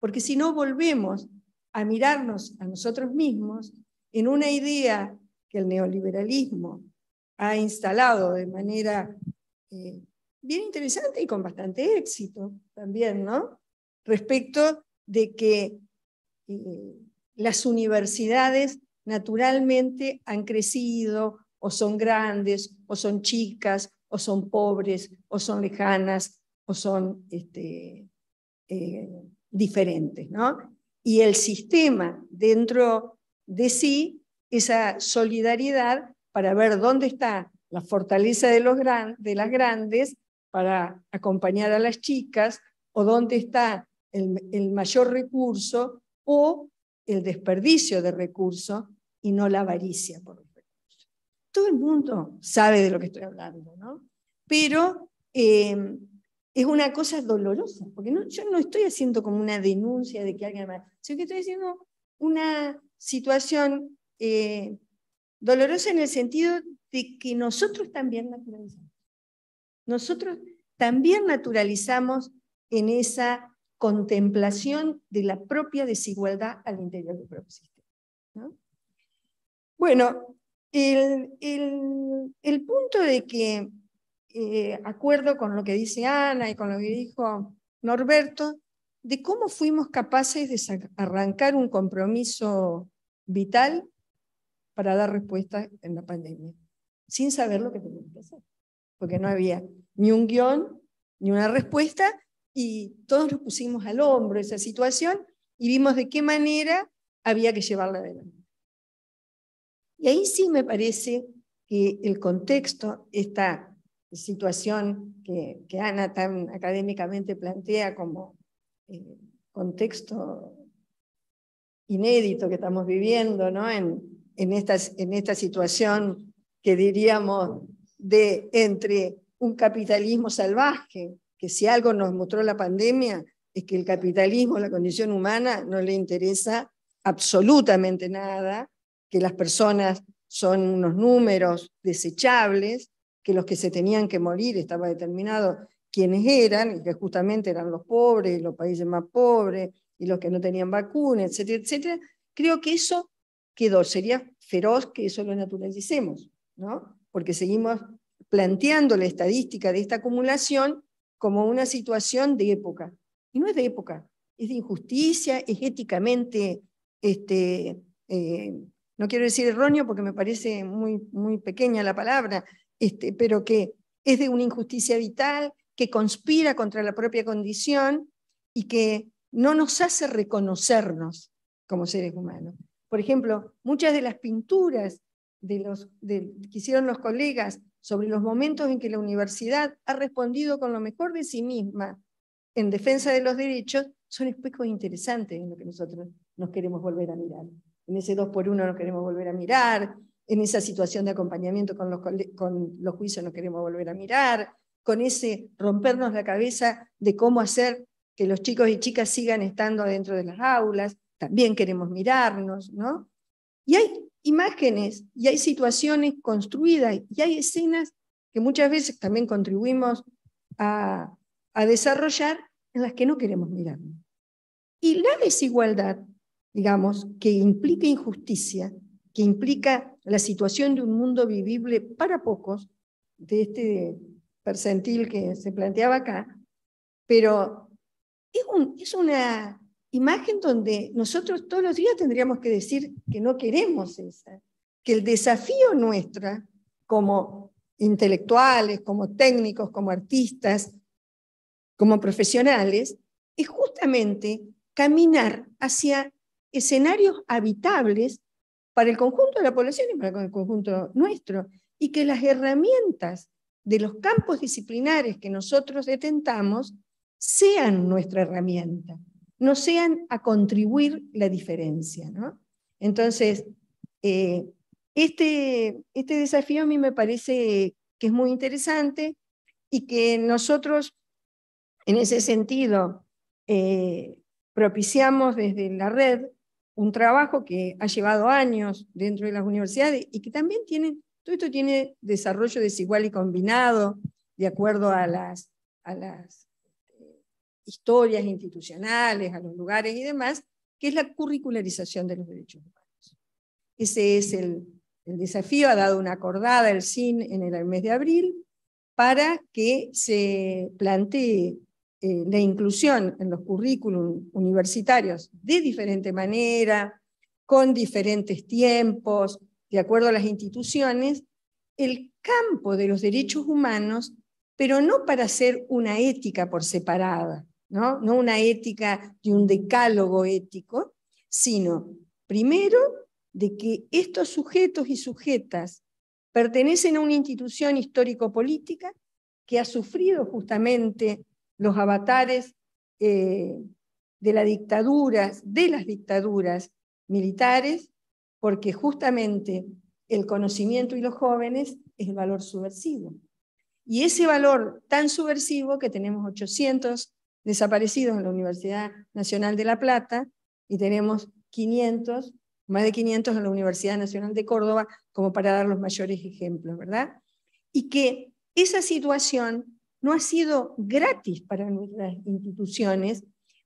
Porque si no volvemos a mirarnos a nosotros mismos en una idea que el neoliberalismo ha instalado de manera eh, bien interesante y con bastante éxito también, ¿no? Respecto de que eh, las universidades naturalmente han crecido, o son grandes, o son chicas, o son pobres, o son lejanas, o son este, eh, diferentes. ¿no? Y el sistema dentro de sí, esa solidaridad para ver dónde está la fortaleza de, los de las grandes para acompañar a las chicas, o dónde está el, mayor recurso, o el desperdicio de recursos y no la avaricia, por todo el mundo sabe de lo que estoy hablando, ¿no? Pero em, es una cosa dolorosa, porque no, yo no estoy haciendo como una denuncia de que alguien más, sino que estoy haciendo una situación eh, dolorosa en el sentido de que nosotros también naturalizamos. Nosotros también naturalizamos en esa contemplación de la propia desigualdad al interior del propio sistema. ¿no? Bueno, el, punto de que, eh, acuerdo con lo que dice Ana y con lo que dijo Norberto, de cómo fuimos capaces de arrancar un compromiso vital para dar respuesta en la pandemia, sin saber lo que teníamos que hacer, porque no había ni un guión, ni una respuesta, y todos nos pusimos al hombro esa situación y vimos de qué manera había que llevarla adelante. Y ahí sí me parece que el contexto, esta situación que, Ana tan académicamente plantea como eh, contexto inédito que estamos viviendo ¿no? en, en, en esta situación que diríamos de entre un capitalismo salvaje, que si algo nos mostró la pandemia es que el capitalismo, la condición humana, no le interesa absolutamente nada que las personas son unos números desechables, que los que se tenían que morir estaba determinado quiénes eran, y que justamente eran los pobres, los países más pobres, y los que no tenían vacunas, etcétera, etcétera, creo que eso quedó. Sería feroz que eso lo naturalicemos, ¿no? Porque seguimos planteando la estadística de esta acumulación como una situación de época. Y no es de época, es de injusticia, es éticamente este, eh, no quiero decir erróneo porque me parece muy, muy pequeña la palabra, este, pero que es de una injusticia vital, que conspira contra la propia condición y que no nos hace reconocernos como seres humanos. Por ejemplo, muchas de las pinturas de los, que hicieron los colegas sobre los momentos en que la universidad ha respondido con lo mejor de sí misma en defensa de los derechos son espejos interesantes en lo que nosotros nos queremos volver a mirar en ese dos por uno no queremos volver a mirar, en esa situación de acompañamiento con los, juicios no queremos volver a mirar, con ese rompernos la cabeza de cómo hacer que los chicos y chicas sigan estando adentro de las aulas, también queremos mirarnos, ¿no? Y hay imágenes y hay situaciones construidas y hay escenas que muchas veces también contribuimos a desarrollar en las que no queremos mirarnos. Y la desigualdad digamos, que implica injusticia, que implica la situación de un mundo vivible para pocos, de este percentil que se planteaba acá, pero es, un, es una imagen donde nosotros todos los días tendríamos que decir que no queremos esa, que el desafío nuestro como intelectuales, como técnicos, como artistas, como profesionales, es justamente caminar hacia escenarios habitables para el conjunto de la población y para el conjunto nuestro, y que las herramientas de los campos disciplinares que nosotros detentamos sean nuestra herramienta, no sean a contribuir la diferencia. ¿no? Entonces, eh, este, este desafío a mí me parece que es muy interesante y que nosotros, en ese sentido, eh, propiciamos desde la red un trabajo que ha llevado años dentro de las universidades y que también tiene, todo esto tiene desarrollo desigual y combinado de acuerdo a las, a las eh, historias institucionales, a los lugares y demás, que es la curricularización de los derechos humanos. Ese es el, el desafío, ha dado una acordada el CIN en el mes de abril para que se plantee eh, la inclusión en los currículum universitarios de diferente manera, con diferentes tiempos, de acuerdo a las instituciones, el campo de los derechos humanos, pero no para ser una ética por separada, ¿no? no una ética de un decálogo ético, sino primero de que estos sujetos y sujetas pertenecen a una institución histórico-política que ha sufrido justamente los avatares eh, de las dictaduras, de las dictaduras militares, porque justamente el conocimiento y los jóvenes es el valor subversivo. Y ese valor tan subversivo que tenemos 800 desaparecidos en la Universidad Nacional de La Plata y tenemos 500, más de 500 en la Universidad Nacional de Córdoba, como para dar los mayores ejemplos, ¿verdad? Y que esa situación no ha sido gratis para nuestras instituciones,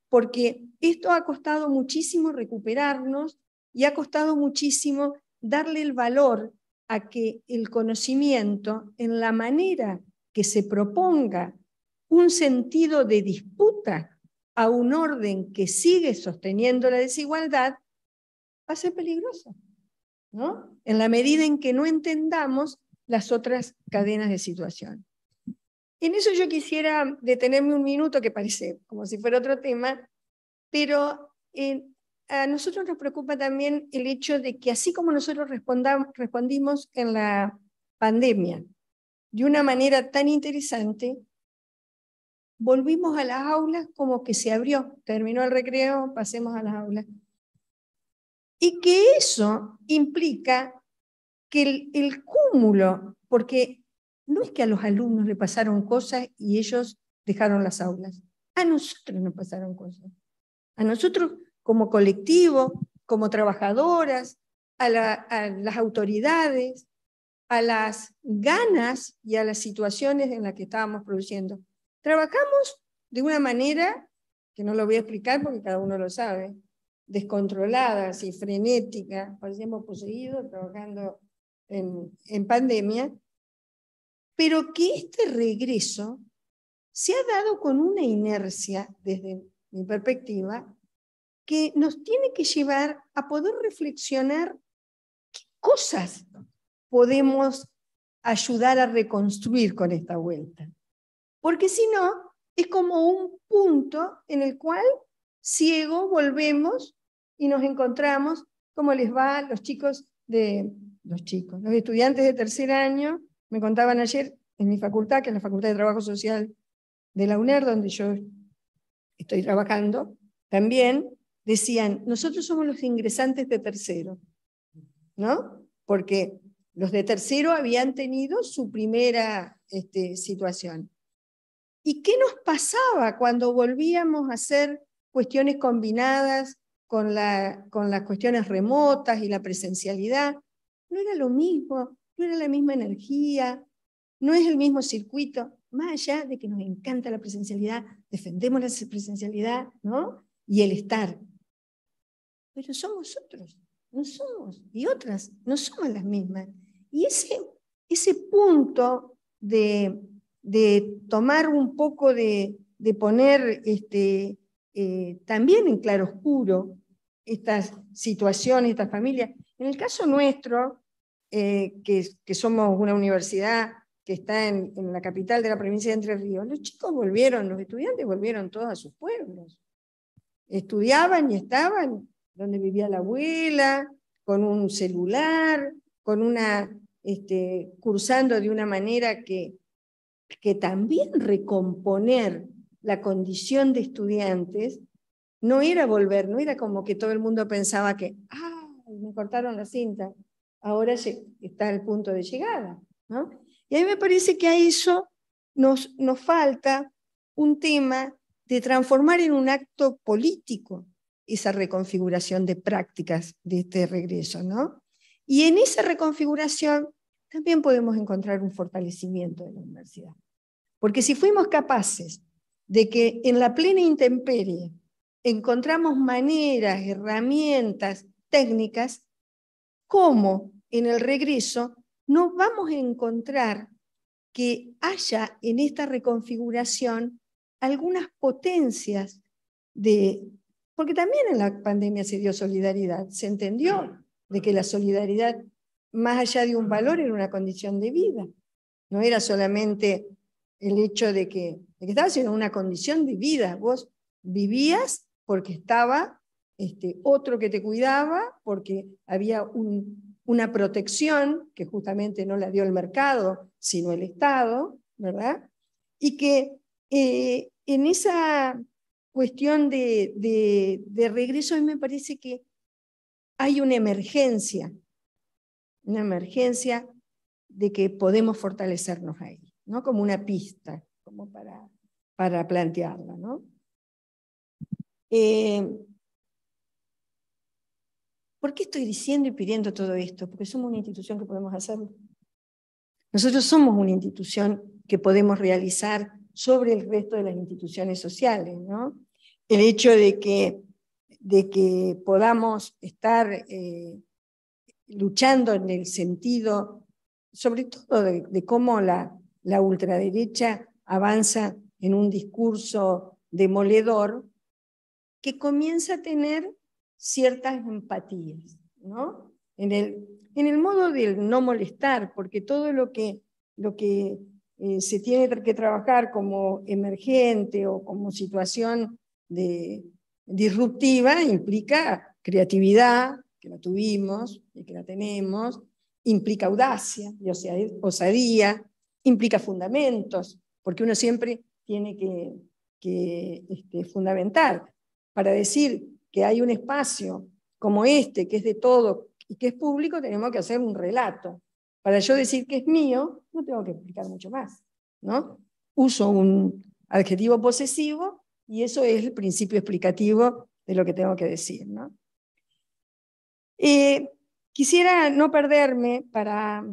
porque esto ha costado muchísimo recuperarnos y ha costado muchísimo darle el valor a que el conocimiento, en la manera que se proponga un sentido de disputa a un orden que sigue sosteniendo la desigualdad, va a ser peligroso, ¿no? En la medida en que no entendamos las otras cadenas de situación. En eso yo quisiera detenerme un minuto, que parece como si fuera otro tema, pero eh, a nosotros nos preocupa también el hecho de que así como nosotros respondimos en la pandemia de una manera tan interesante, volvimos a las aulas como que se abrió, terminó el recreo, pasemos a las aulas. Y que eso implica que el cúmulo, porque no es que a los alumnos le pasaron cosas y ellos dejaron las aulas. A nosotros nos pasaron cosas. A nosotros como colectivo, como trabajadoras, a, las autoridades, a las ganas y a las situaciones en las que estábamos produciendo. Trabajamos de una manera, que no lo voy a explicar porque cada uno lo sabe, descontrolada, y frenética, parecíamos poseídos, trabajando en pandemia, pero que este regreso se ha dado con una inercia, desde mi perspectiva, que nos tiene que llevar a poder reflexionar qué cosas podemos ayudar a reconstruir con esta vuelta. Porque si no, es como un punto en el cual ciego volvemos y nos encontramos como les va a los chicos de los chicos, los estudiantes de tercer año me contaban ayer en mi facultad, que es la Facultad de Trabajo Social de la UNER, donde yo estoy trabajando, también decían, nosotros somos los ingresantes de tercero, ¿no? Porque los de tercero habían tenido su primera este, situación. ¿Y qué nos pasaba cuando volvíamos a hacer cuestiones combinadas con, la, con las cuestiones remotas y la presencialidad? No era lo mismo, no era la misma energía, no es el mismo circuito, más allá de que nos encanta la presencialidad, defendemos la presencialidad, ¿no? Y el estar. Pero somos otros, no somos, y otras, no somos las mismas. Y ese, ese punto de, tomar un poco de, poner este, eh, también en claro oscuro estas situaciones, estas familias. En el caso nuestro, eh, que, somos una universidad que está en, la capital de la provincia de Entre Ríos, los chicos volvieron, los estudiantes volvieron todos a sus pueblos. Estudiaban y estaban donde vivía la abuela, con un celular, con una, este, cursando de una manera que, que también recomponer la condición de estudiantes no era volver, no era como que todo el mundo pensaba que, ah, me cortaron la cinta, ahora está el punto de llegada. Y a mí me parece que a eso nos, nos falta un tema de transformar en un acto político esa reconfiguración de prácticas de este regreso. Y en esa reconfiguración también podemos encontrar un fortalecimiento de la universidad. Porque si fuimos capaces de que en la plena intemperie encontramos maneras, herramientas, técnicas, cómo en el regreso no vamos a encontrar que haya en esta reconfiguración algunas potencias de... Porque también en la pandemia se dio solidaridad, se entendió de que la solidaridad, más allá de un valor, era una condición de vida. No era solamente el hecho de que, de que estabas en una condición de vida, vos vivías porque estaba este, otro que te cuidaba porque había una protección que justamente no la dio el mercado, sino el Estado, ¿verdad? Y que eh, en esa cuestión de, regreso, a mí me parece que hay una emergencia, una emergencia de que podemos fortalecernos ahí, ¿no? Como una pista, como para, plantearla, ¿no? Eh, ¿Por qué estoy diciendo y pidiendo todo esto? Porque somos una institución que podemos hacerlo. Nosotros somos una institución que podemos realizar sobre el resto de las instituciones sociales. ¿no? El hecho de que, de que podamos estar eh, luchando en el sentido, sobre todo de, cómo la, la ultraderecha avanza en un discurso demoledor que comienza a tener ciertas empatías, ¿no? En el, en el modo del no molestar, porque todo lo que, lo que eh, se tiene que trabajar como emergente o como situación de, disruptiva implica creatividad, que la tuvimos y que la tenemos, implica audacia y osadía, implica fundamentos, porque uno siempre tiene que, este, fundamentar. Para decir que hay un espacio como este, que es de todo y que es público, tenemos que hacer un relato. Para yo decir que es mío, no tengo que explicar mucho más, ¿no? Uso un adjetivo posesivo y eso es el principio explicativo de lo que tengo que decir, ¿no? Eh, quisiera no perderme para,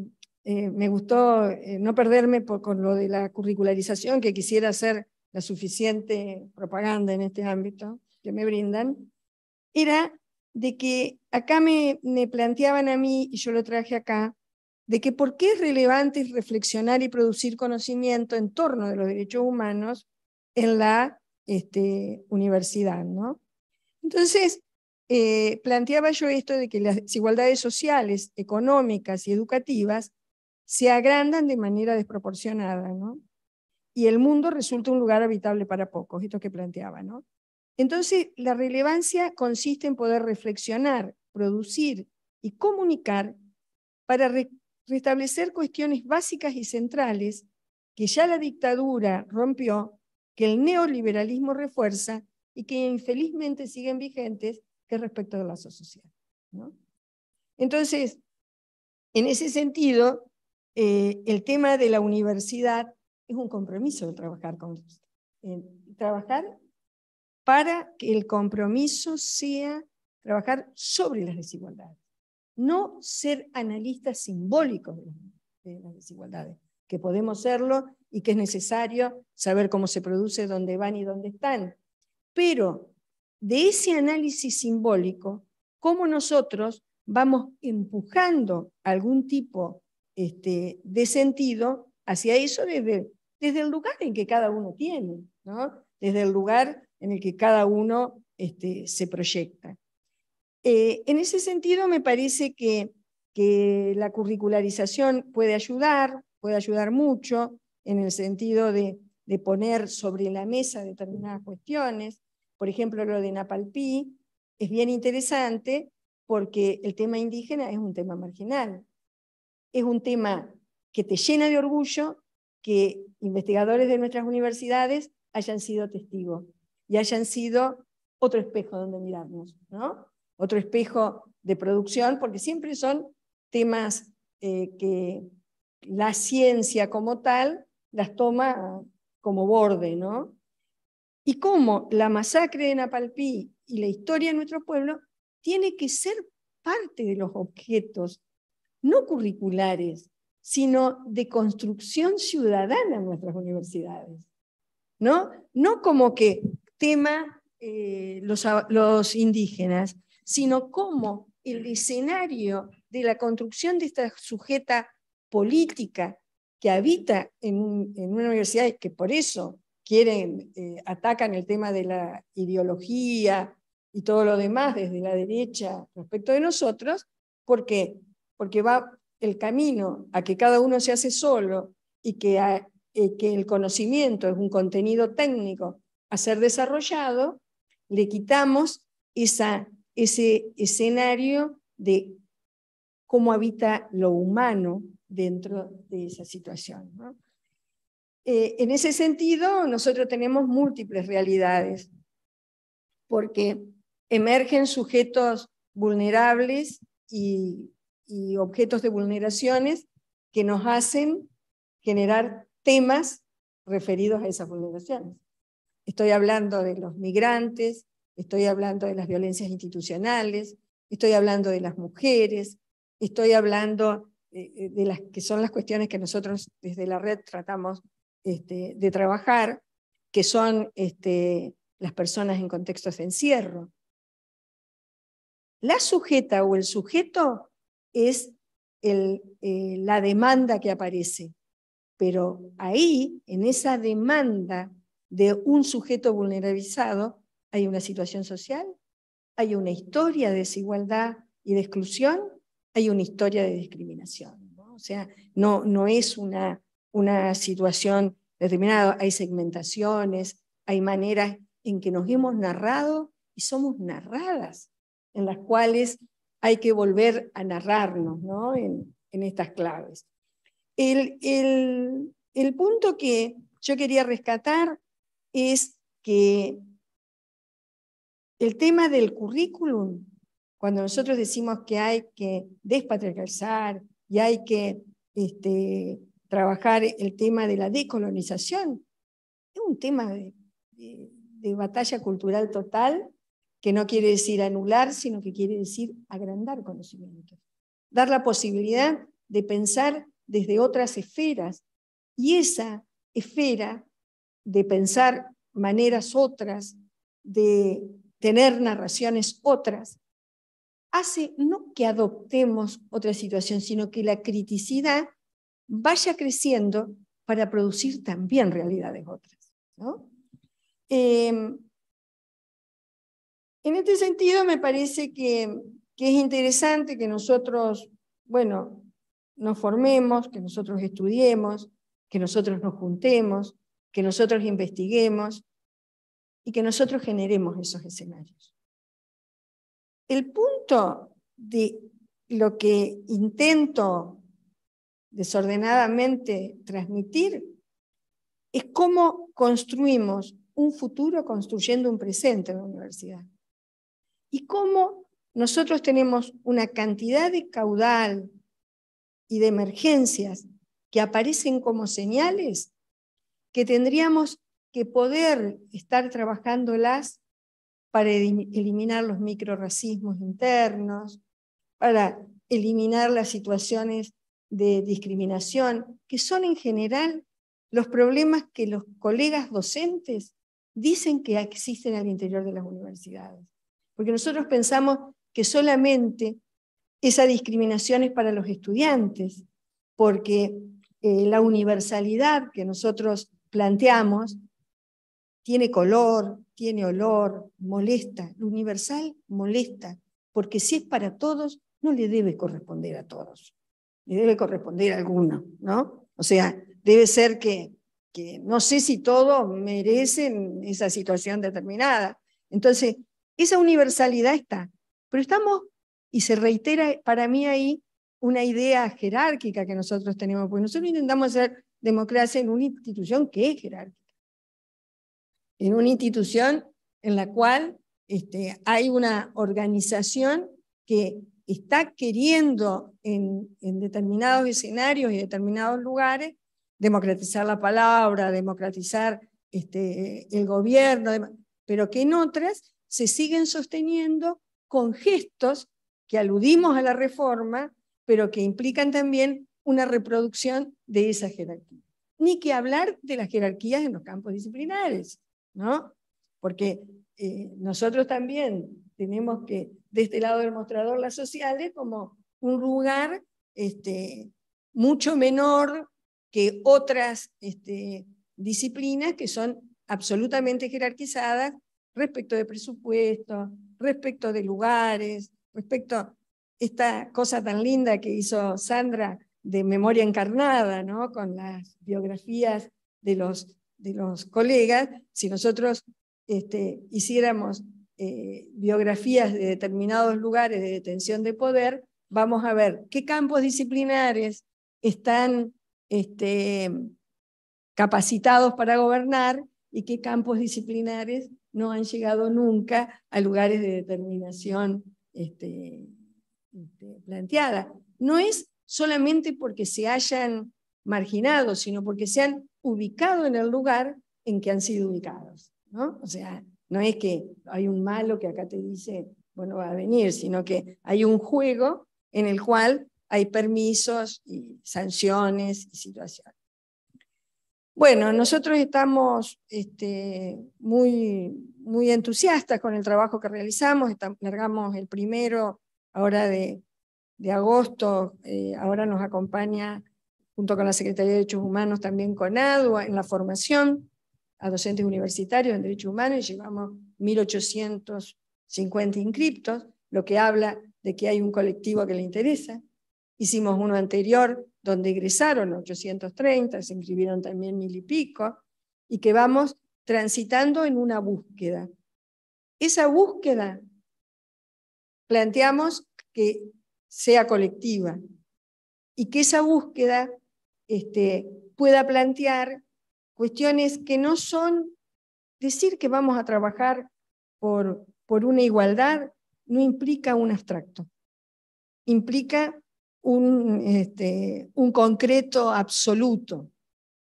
eh, me gustó eh, no perderme con lo de la curricularización, que quisiera hacer la suficiente propaganda en este ámbito que me brindan era de que acá me, planteaban a mí, y yo lo traje acá, de que por qué es relevante reflexionar y producir conocimiento en torno de los derechos humanos en la este, universidad. ¿no? Entonces, eh, planteaba yo esto de que las desigualdades sociales, económicas y educativas se agrandan de manera desproporcionada, ¿no? Y el mundo resulta un lugar habitable para pocos, esto que planteaba, ¿no? Entonces, la relevancia consiste en poder reflexionar, producir y comunicar para restablecer cuestiones básicas y centrales que ya la dictadura rompió, que el neoliberalismo refuerza y que infelizmente siguen vigentes que respecto de la sociedad. Entonces, en ese sentido, eh, el tema de la universidad es un compromiso de trabajar con trabajar para que el compromiso sea trabajar sobre las desigualdades, no ser analistas simbólicos de las desigualdades, que podemos serlo y que es necesario saber cómo se produce, dónde van y dónde están. Pero de ese análisis simbólico, cómo nosotros vamos empujando algún tipo este, de sentido hacia eso desde, desde el lugar en que cada uno tiene, ¿no? desde el lugar en el que cada uno este, se proyecta. Eh, en ese sentido, me parece que, la curricularización puede ayudar, puede ayudar mucho en el sentido de, de poner sobre la mesa determinadas cuestiones. Por ejemplo, lo de Napalpí es bien interesante porque el tema indígena es un tema marginal. Es un tema que te llena de orgullo que investigadores de nuestras universidades hayan sido testigos y hayan sido otro espejo donde mirarnos, ¿no? Otro espejo de producción, porque siempre son temas eh, que la ciencia como tal las toma como borde, ¿no? Y cómo la masacre de Napalpí y la historia de nuestro pueblo tiene que ser parte de los objetos, no curriculares, sino de construcción ciudadana en nuestras universidades. ¿No? no como que tema eh, los, indígenas, sino como el escenario de la construcción de esta sujeta política que habita en, una universidad y que por eso quieren, eh, atacan el tema de la ideología y todo lo demás desde la derecha respecto de nosotros, Porque va el camino a que cada uno se hace solo y que, eh, que el conocimiento es un contenido técnico a ser desarrollado, le quitamos esa, ese escenario de cómo habita lo humano dentro de esa situación. Eh, en ese sentido, nosotros tenemos múltiples realidades, porque emergen sujetos vulnerables y objetos de vulneraciones que nos hacen generar temas referidos a esas vulneraciones. Estoy hablando de los migrantes, estoy hablando de las violencias institucionales, estoy hablando de las mujeres, estoy hablando eh, eh, de, las que son las cuestiones que nosotros desde la red tratamos este, de trabajar, que son este, las personas en contextos de encierro. La sujeta o el sujeto es eh, la demanda que aparece, pero ahí, en esa demanda de un sujeto vulnerabilizado, hay una situación social, hay una historia de desigualdad y de exclusión, hay una historia de discriminación. ¿no? O sea, no, no es una, una situación determinada, hay segmentaciones, hay maneras en que nos hemos narrado y somos narradas, en las cuales hay que volver a narrarnos en, estas claves. el punto que yo quería rescatar es que el tema del currículum, cuando nosotros decimos que hay que despatriarcalizar y hay que este, trabajar el tema de la decolonización, es un tema de, de batalla cultural total que no quiere decir anular, sino que quiere decir agrandar conocimientos, dar la posibilidad de pensar desde otras esferas. Y esa esfera de pensar maneras otras, de tener narraciones otras, hace no que adoptemos otra situación, sino que la criticidad vaya creciendo para producir también realidades otras. ¿no? Em, en este sentido, me parece que, que es interesante que nosotros, bueno, nos formemos, que nosotros estudiemos, que nosotros nos juntemos, que nosotros investiguemos y que nosotros generemos esos escenarios. El punto de lo que intento desordenadamente transmitir es cómo construimos un futuro construyendo un presente en la universidad. Y cómo nosotros tenemos una cantidad de caudal y de emergencias que aparecen como señales que tendríamos que poder estar trabajándolas para eliminar los microracismos internos, para eliminar las situaciones de discriminación, que son en general los problemas que los colegas docentes dicen que existen al interior de las universidades. Porque nosotros pensamos que solamente esa discriminación es para los estudiantes, porque eh, la universalidad que nosotros planteamos tiene color, tiene olor, molesta. Lo universal molesta, porque si es para todos, no le debe corresponder a todos. Le debe corresponder a alguno, ¿no? O sea, debe ser que, que no sé si todos merecen esa situación determinada. Entonces, esa universalidad está. Pero estamos, y se reitera para mí ahí, una idea jerárquica que nosotros tenemos, porque nosotros intentamos hacer democracia en una institución que es jerárquica, en una institución en la cual este, hay una organización que está queriendo en, determinados escenarios y determinados lugares democratizar la palabra, democratizar este, el gobierno, pero que en otras se siguen sosteniendo con gestos que aludimos a la reforma, pero que implican también una reproducción de esa jerarquía. Ni que hablar de las jerarquías en los campos disciplinares, ¿no? Porque eh, nosotros también tenemos que, de este lado del mostrador, las sociales como un lugar este, mucho menor que otras este, disciplinas que son absolutamente jerarquizadas respecto de presupuesto, respecto de lugares, respecto a esta cosa tan linda que hizo Sandra de memoria encarnada, ¿no? con las biografías de los, de los colegas, si nosotros este, hiciéramos eh, biografías de determinados lugares de detención de poder, vamos a ver qué campos disciplinares están este, capacitados para gobernar y qué campos disciplinares no han llegado nunca a lugares de determinación este, planteada. No es solamente porque se hayan marginado, sino porque se han ubicado en el lugar en que han sido ubicados. ¿no? O sea, no es que hay un malo que acá te dice, bueno, va a venir, sino que hay un juego en el cual hay permisos y sanciones y situaciones. Bueno, nosotros estamos este, muy, muy entusiastas con el trabajo que realizamos, largamos el primero ahora de de agosto, eh, ahora nos acompaña junto con la Secretaría de Derechos Humanos, también con ADUA, en la formación a docentes universitarios en derechos humanos y llevamos 1.850 inscriptos, lo que habla de que hay un colectivo que le interesa. Hicimos uno anterior donde egresaron 830, se inscribieron también mil y pico, y que vamos transitando en una búsqueda. Esa búsqueda planteamos que sea colectiva y que esa búsqueda este, pueda plantear cuestiones que no son decir que vamos a trabajar por, por una igualdad, no implica un abstracto, implica un, este, concreto absoluto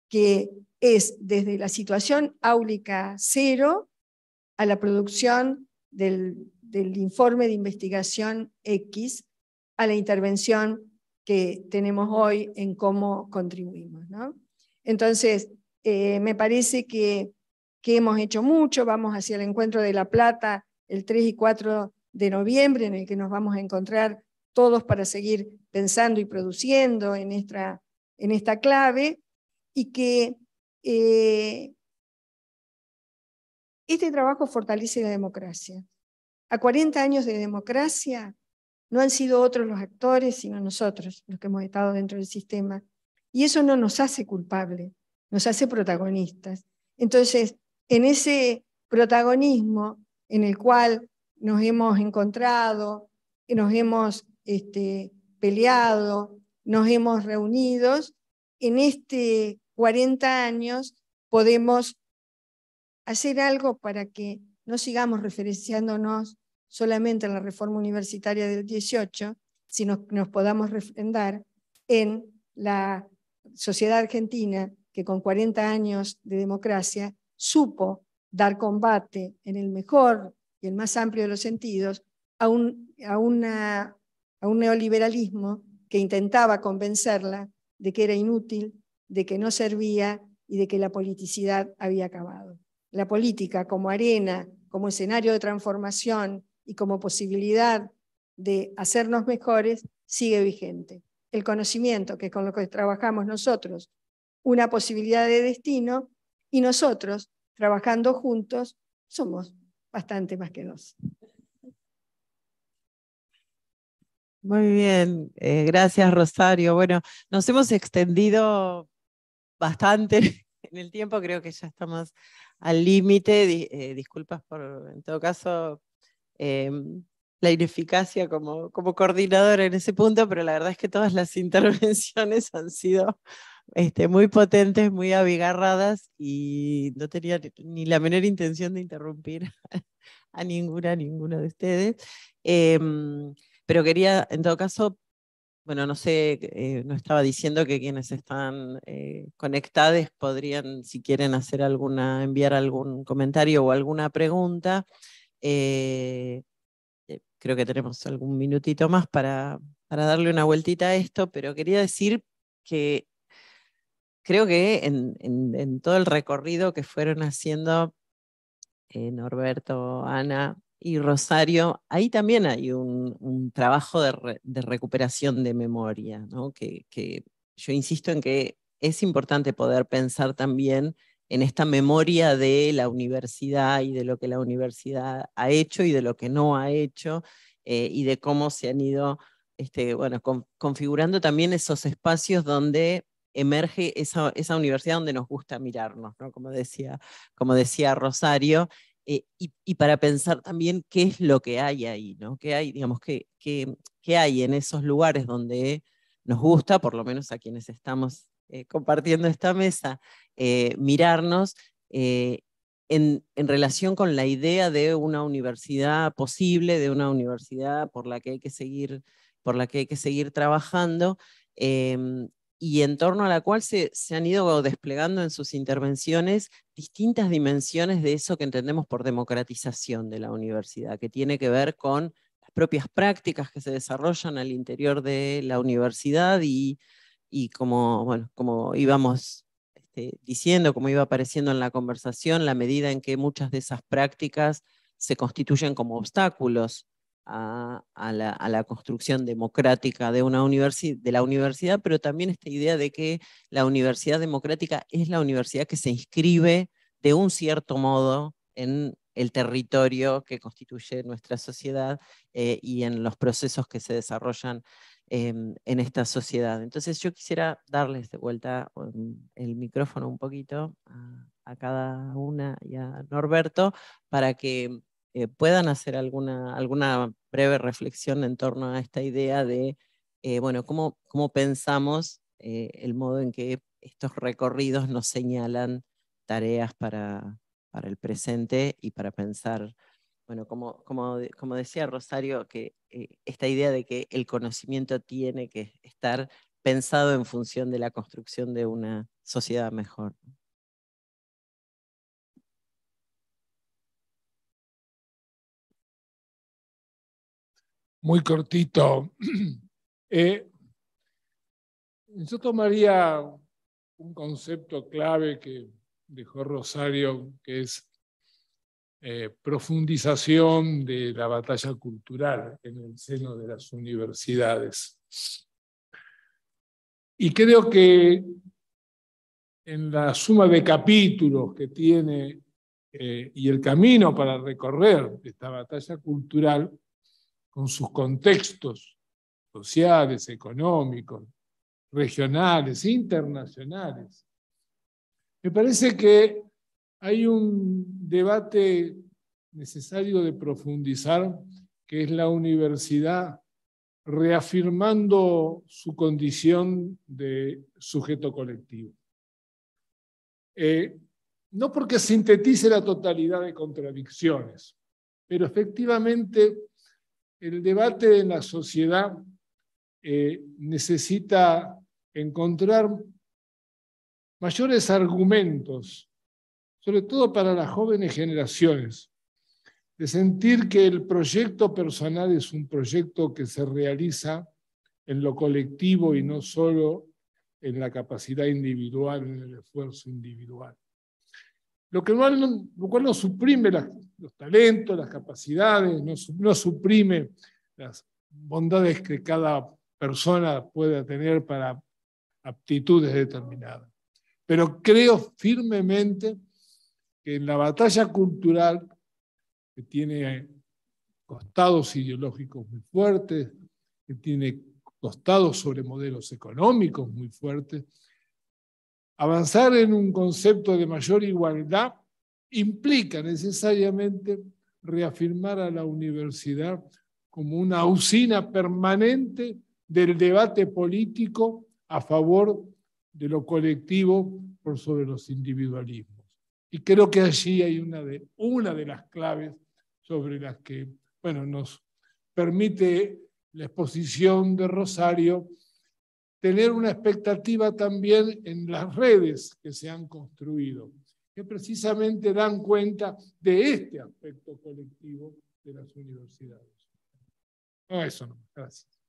que es desde la situación áulica cero a la producción del informe de investigación X a la intervención que tenemos hoy en cómo contribuimos. ¿no? Entonces, eh, me parece que, que hemos hecho mucho, vamos hacia el encuentro de La Plata el 3 y 4 de noviembre, en el que nos vamos a encontrar todos para seguir pensando y produciendo en esta, en esta clave, y que eh, este trabajo fortalece la democracia. A 40 años de democracia, no han sido otros los actores, sino nosotros los que hemos estado dentro del sistema. Y eso no nos hace culpables, nos hace protagonistas. Entonces, en ese protagonismo en el cual nos hemos encontrado, nos hemos este, peleado, nos hemos reunido, en este 40 años podemos hacer algo para que no sigamos referenciándonos solamente en la reforma universitaria del 18, sino nos podamos refrendar en la sociedad argentina que con 40 años de democracia supo dar combate en el mejor y el más amplio de los sentidos a un, a una, a un neoliberalismo que intentaba convencerla de que era inútil, de que no servía y de que la politicidad había acabado. La política como arena, como escenario de transformación, y como posibilidad de hacernos mejores sigue vigente. El conocimiento, que es con lo que trabajamos nosotros, una posibilidad de destino, y nosotros, trabajando juntos, somos bastante más que dos. Muy bien, eh, gracias Rosario. Bueno, nos hemos extendido bastante [laughs] en el tiempo, creo que ya estamos al límite. Eh, disculpas por, en todo caso, Em, la ineficacia como, como coordinadora en ese punto, pero la verdad es que todas las [laughs] intervenciones han sido este, muy potentes, muy abigarradas y no tenía ni la menor intención de interrumpir [laughs] a ninguna, de ustedes. Em, pero quería, en todo caso, bueno, no sé, eh, no estaba diciendo que quienes están eh, conectados podrían, si quieren, hacer alguna, enviar algún comentario o alguna pregunta. Eh, eh, creo que tenemos algún minutito más para, para darle una vueltita a esto, pero quería decir que creo que en, todo el recorrido que fueron haciendo eh, Norberto, Ana y Rosario, ahí también hay un, trabajo de, recuperación de memoria, que yo insisto en que es importante poder pensar también en esta memoria de la universidad y de lo que la universidad ha hecho y de lo que no ha hecho eh, y de cómo se han ido este, bueno, configurando también esos espacios donde emerge esa, universidad donde nos gusta mirarnos, ¿no? como, decía, como decía Rosario, eh, y, para pensar también qué es lo que hay ahí, ¿no? qué hay, digamos, qué hay en esos lugares donde nos gusta, por lo menos a quienes estamos eh, compartiendo esta mesa, eh, mirarnos eh, en, relación con la idea de una universidad posible, de una universidad por la que hay que seguir, por la que hay que seguir trabajando. Em, y en torno a la cual se, han ido desplegando en sus intervenciones distintas dimensiones de eso que entendemos por democratización de la universidad, que tiene que ver con las propias prácticas que se desarrollan al interior de la universidad y y como, bueno, como íbamos este, diciendo, como iba apareciendo en la conversación, la medida en que muchas de esas prácticas se constituyen como obstáculos a, la, a, la, construcción democrática de, una de la universidad, pero también esta idea de que la universidad democrática es la universidad que se inscribe de un cierto modo en el territorio que constituye nuestra sociedad eh, y en los procesos que se desarrollan em, en esta sociedad. Entonces yo quisiera darles de vuelta em, el micrófono un poquito a, cada una y a Norberto para que eh, puedan hacer alguna, alguna breve reflexión en torno a esta idea de, eh, bueno, cómo, cómo pensamos el modo en que estos recorridos nos señalan tareas para, para el presente y para pensar, bueno, como, como, decía Rosario, que eh, esta idea de que el conocimiento tiene que estar pensado en función de la construcción de una sociedad mejor. Muy cortito. [clears throat] Eh, yo tomaría un concepto clave que dejó Rosario, que es eh, profundización de la batalla cultural en el seno de las universidades. Y creo que en la suma de capítulos que tiene eh, y el camino para recorrer esta batalla cultural, con sus contextos sociales, económicos, regionales, internacionales, me parece que hay un debate necesario de profundizar, que es la universidad reafirmando su condición de sujeto colectivo. Eh, no porque sintetice la totalidad de contradicciones, pero efectivamente el debate en la sociedad eh, necesita encontrar mayores argumentos, sobre todo para las jóvenes generaciones, de sentir que el proyecto personal es un proyecto que se realiza en lo colectivo y no solo en la capacidad individual, en el esfuerzo individual. Lo, que no, lo cual no suprime los talentos, las capacidades, no, no suprime las bondades que cada persona pueda tener para aptitudes determinadas. Pero creo firmemente que en la batalla cultural, que tiene costados ideológicos muy fuertes, que tiene costados sobre modelos económicos muy fuertes, avanzar en un concepto de mayor igualdad implica necesariamente reafirmar a la universidad como una usina permanente del debate político a favor de lo colectivo por sobre los individualismos. Y creo que allí hay una de, una de las claves sobre las que bueno, nos permite la exposición de Rosario tener una expectativa también en las redes que se han construido, que precisamente dan cuenta de este aspecto colectivo de las universidades. No, eso no, gracias.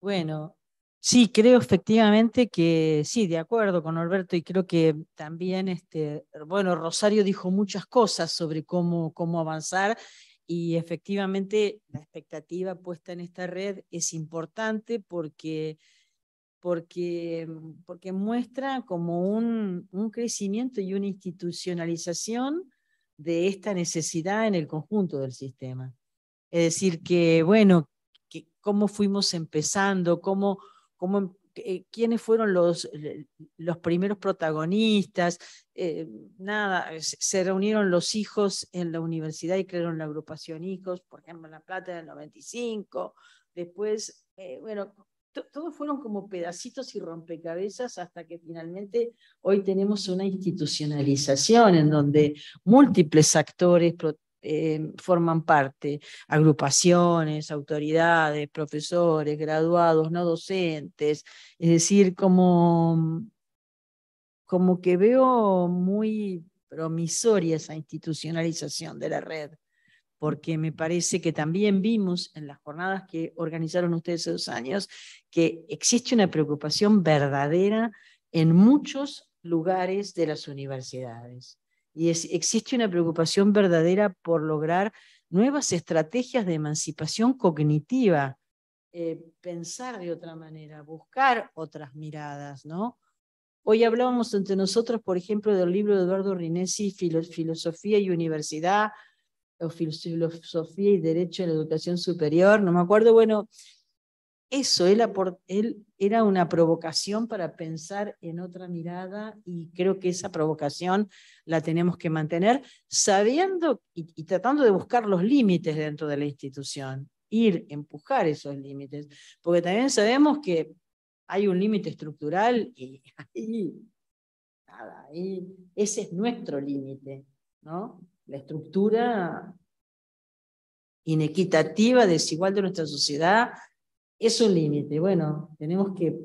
Bueno, Sí, creo efectivamente que sí, de acuerdo con Alberto, y creo que también, este, bueno, Rosario dijo muchas cosas sobre cómo, cómo avanzar y efectivamente la expectativa puesta en esta red es importante porque, porque, porque muestra como un, un crecimiento y una institucionalización de esta necesidad en el conjunto del sistema. Es decir, que bueno, que cómo fuimos empezando, cómo Em, eh, quiénes fueron los, eh, los primeros protagonistas, eh, nada, se reunieron los hijos en la universidad y crearon la agrupación Hijos, por ejemplo, en La Plata en el 95, después, bueno, todos fueron como pedacitos y rompecabezas hasta que finalmente hoy tenemos una institucionalización en donde múltiples actores, Em, forman parte, agrupaciones, autoridades, profesores, graduados, no docentes, es decir, como, como que veo muy promisoria esa institucionalización de la red, porque me parece que también vimos en las jornadas que organizaron ustedes esos años que existe una preocupación verdadera en muchos lugares de las universidades y existe una preocupación verdadera por lograr nuevas estrategias de emancipación cognitiva, eh, pensar de otra manera, buscar otras miradas, ¿no? Hoy hablábamos entre nosotros, por ejemplo, del libro de Eduardo Rinesi, Filosofía y Universidad, o Filosofía y Derecho en la Educación Superior, no me acuerdo, bueno, eso, él, era una provocación para pensar en otra mirada y creo que esa provocación la tenemos que mantener sabiendo y, tratando de buscar los límites dentro de la institución, ir, empujar esos límites, porque también sabemos que hay un límite estructural y [laughs] ahí, ese es nuestro límite, ¿no? La estructura inequitativa, desigual de nuestra sociedad es un límite. Bueno, tenemos que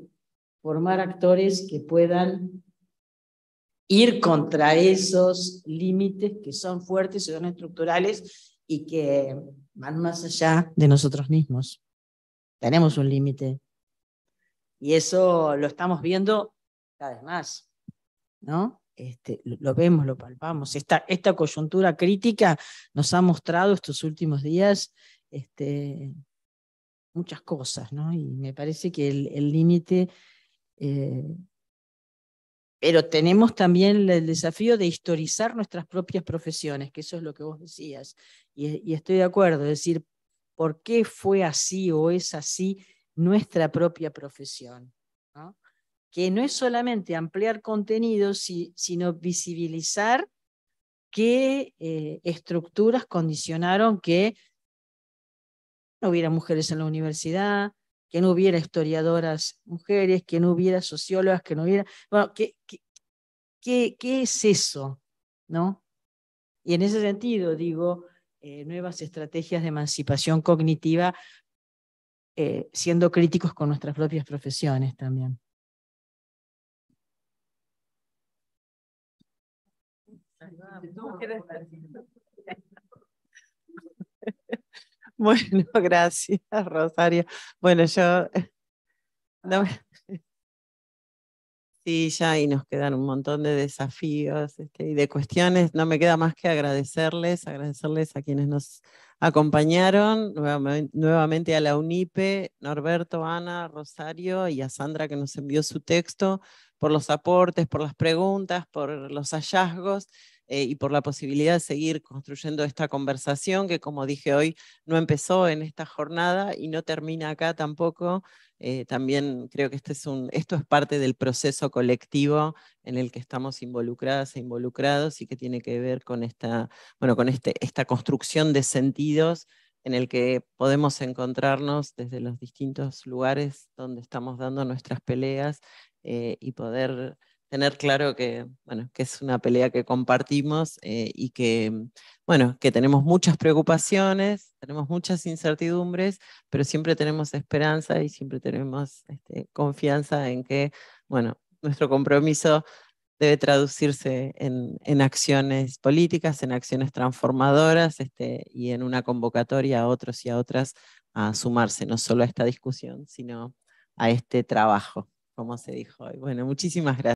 formar actores que puedan ir contra esos límites que son fuertes, que son estructurales y que van más allá de nosotros mismos. Tenemos un límite. Y eso lo estamos viendo cada vez más, ¿no? Este, lo vemos, lo palpamos. Esta, esta coyuntura crítica nos ha mostrado estos últimos días este, muchas cosas, ¿no? Y me parece que el límite... Eh, pero tenemos también el desafío de historizar nuestras propias profesiones, que eso es lo que vos decías. Y, estoy de acuerdo, es decir, ¿por qué fue así o es así nuestra propia profesión? Que no es solamente ampliar contenidos, sino visibilizar qué eh, estructuras condicionaron que no hubiera mujeres en la universidad, que no hubiera historiadoras mujeres, que no hubiera sociólogas, que no hubiera... Bueno, ¿qué, qué, es eso? ¿No? Y en ese sentido, digo, eh, nuevas estrategias de emancipación cognitiva, eh, siendo críticos con nuestras propias profesiones también. [laughs] Bueno, [laughs] gracias, Rosario. Bueno, yo... [laughs] sí, ya y nos quedan un montón de desafíos este, y de cuestiones. No me queda más que agradecerles, agradecerles a quienes nos acompañaron, nuevamente a la UNIPE, Norberto, Ana, Rosario y a Sandra que nos envió su texto, por los aportes, por las preguntas, por los hallazgos. Eh, y por la posibilidad de seguir construyendo esta conversación que, como dije hoy, no empezó en esta jornada y no termina acá tampoco. Eh, también creo que este es un, esto es parte del proceso colectivo en el que estamos involucradas e involucrados y que tiene que ver con esta, bueno, con este, esta construcción de sentidos en el que podemos encontrarnos desde los distintos lugares donde estamos dando nuestras peleas eh, y poder tener claro que, bueno, que es una pelea que compartimos eh, y que, mm, bueno, que tenemos muchas preocupaciones, tenemos muchas incertidumbres, pero siempre tenemos esperanza y siempre tenemos este, confianza en que, bueno, nuestro compromiso debe traducirse en, acciones políticas, en acciones transformadoras este, y en una convocatoria a otros y a otras a sumarse, no solo a esta discusión, sino a este trabajo, como se dijo hoy. Bueno, muchísimas gracias.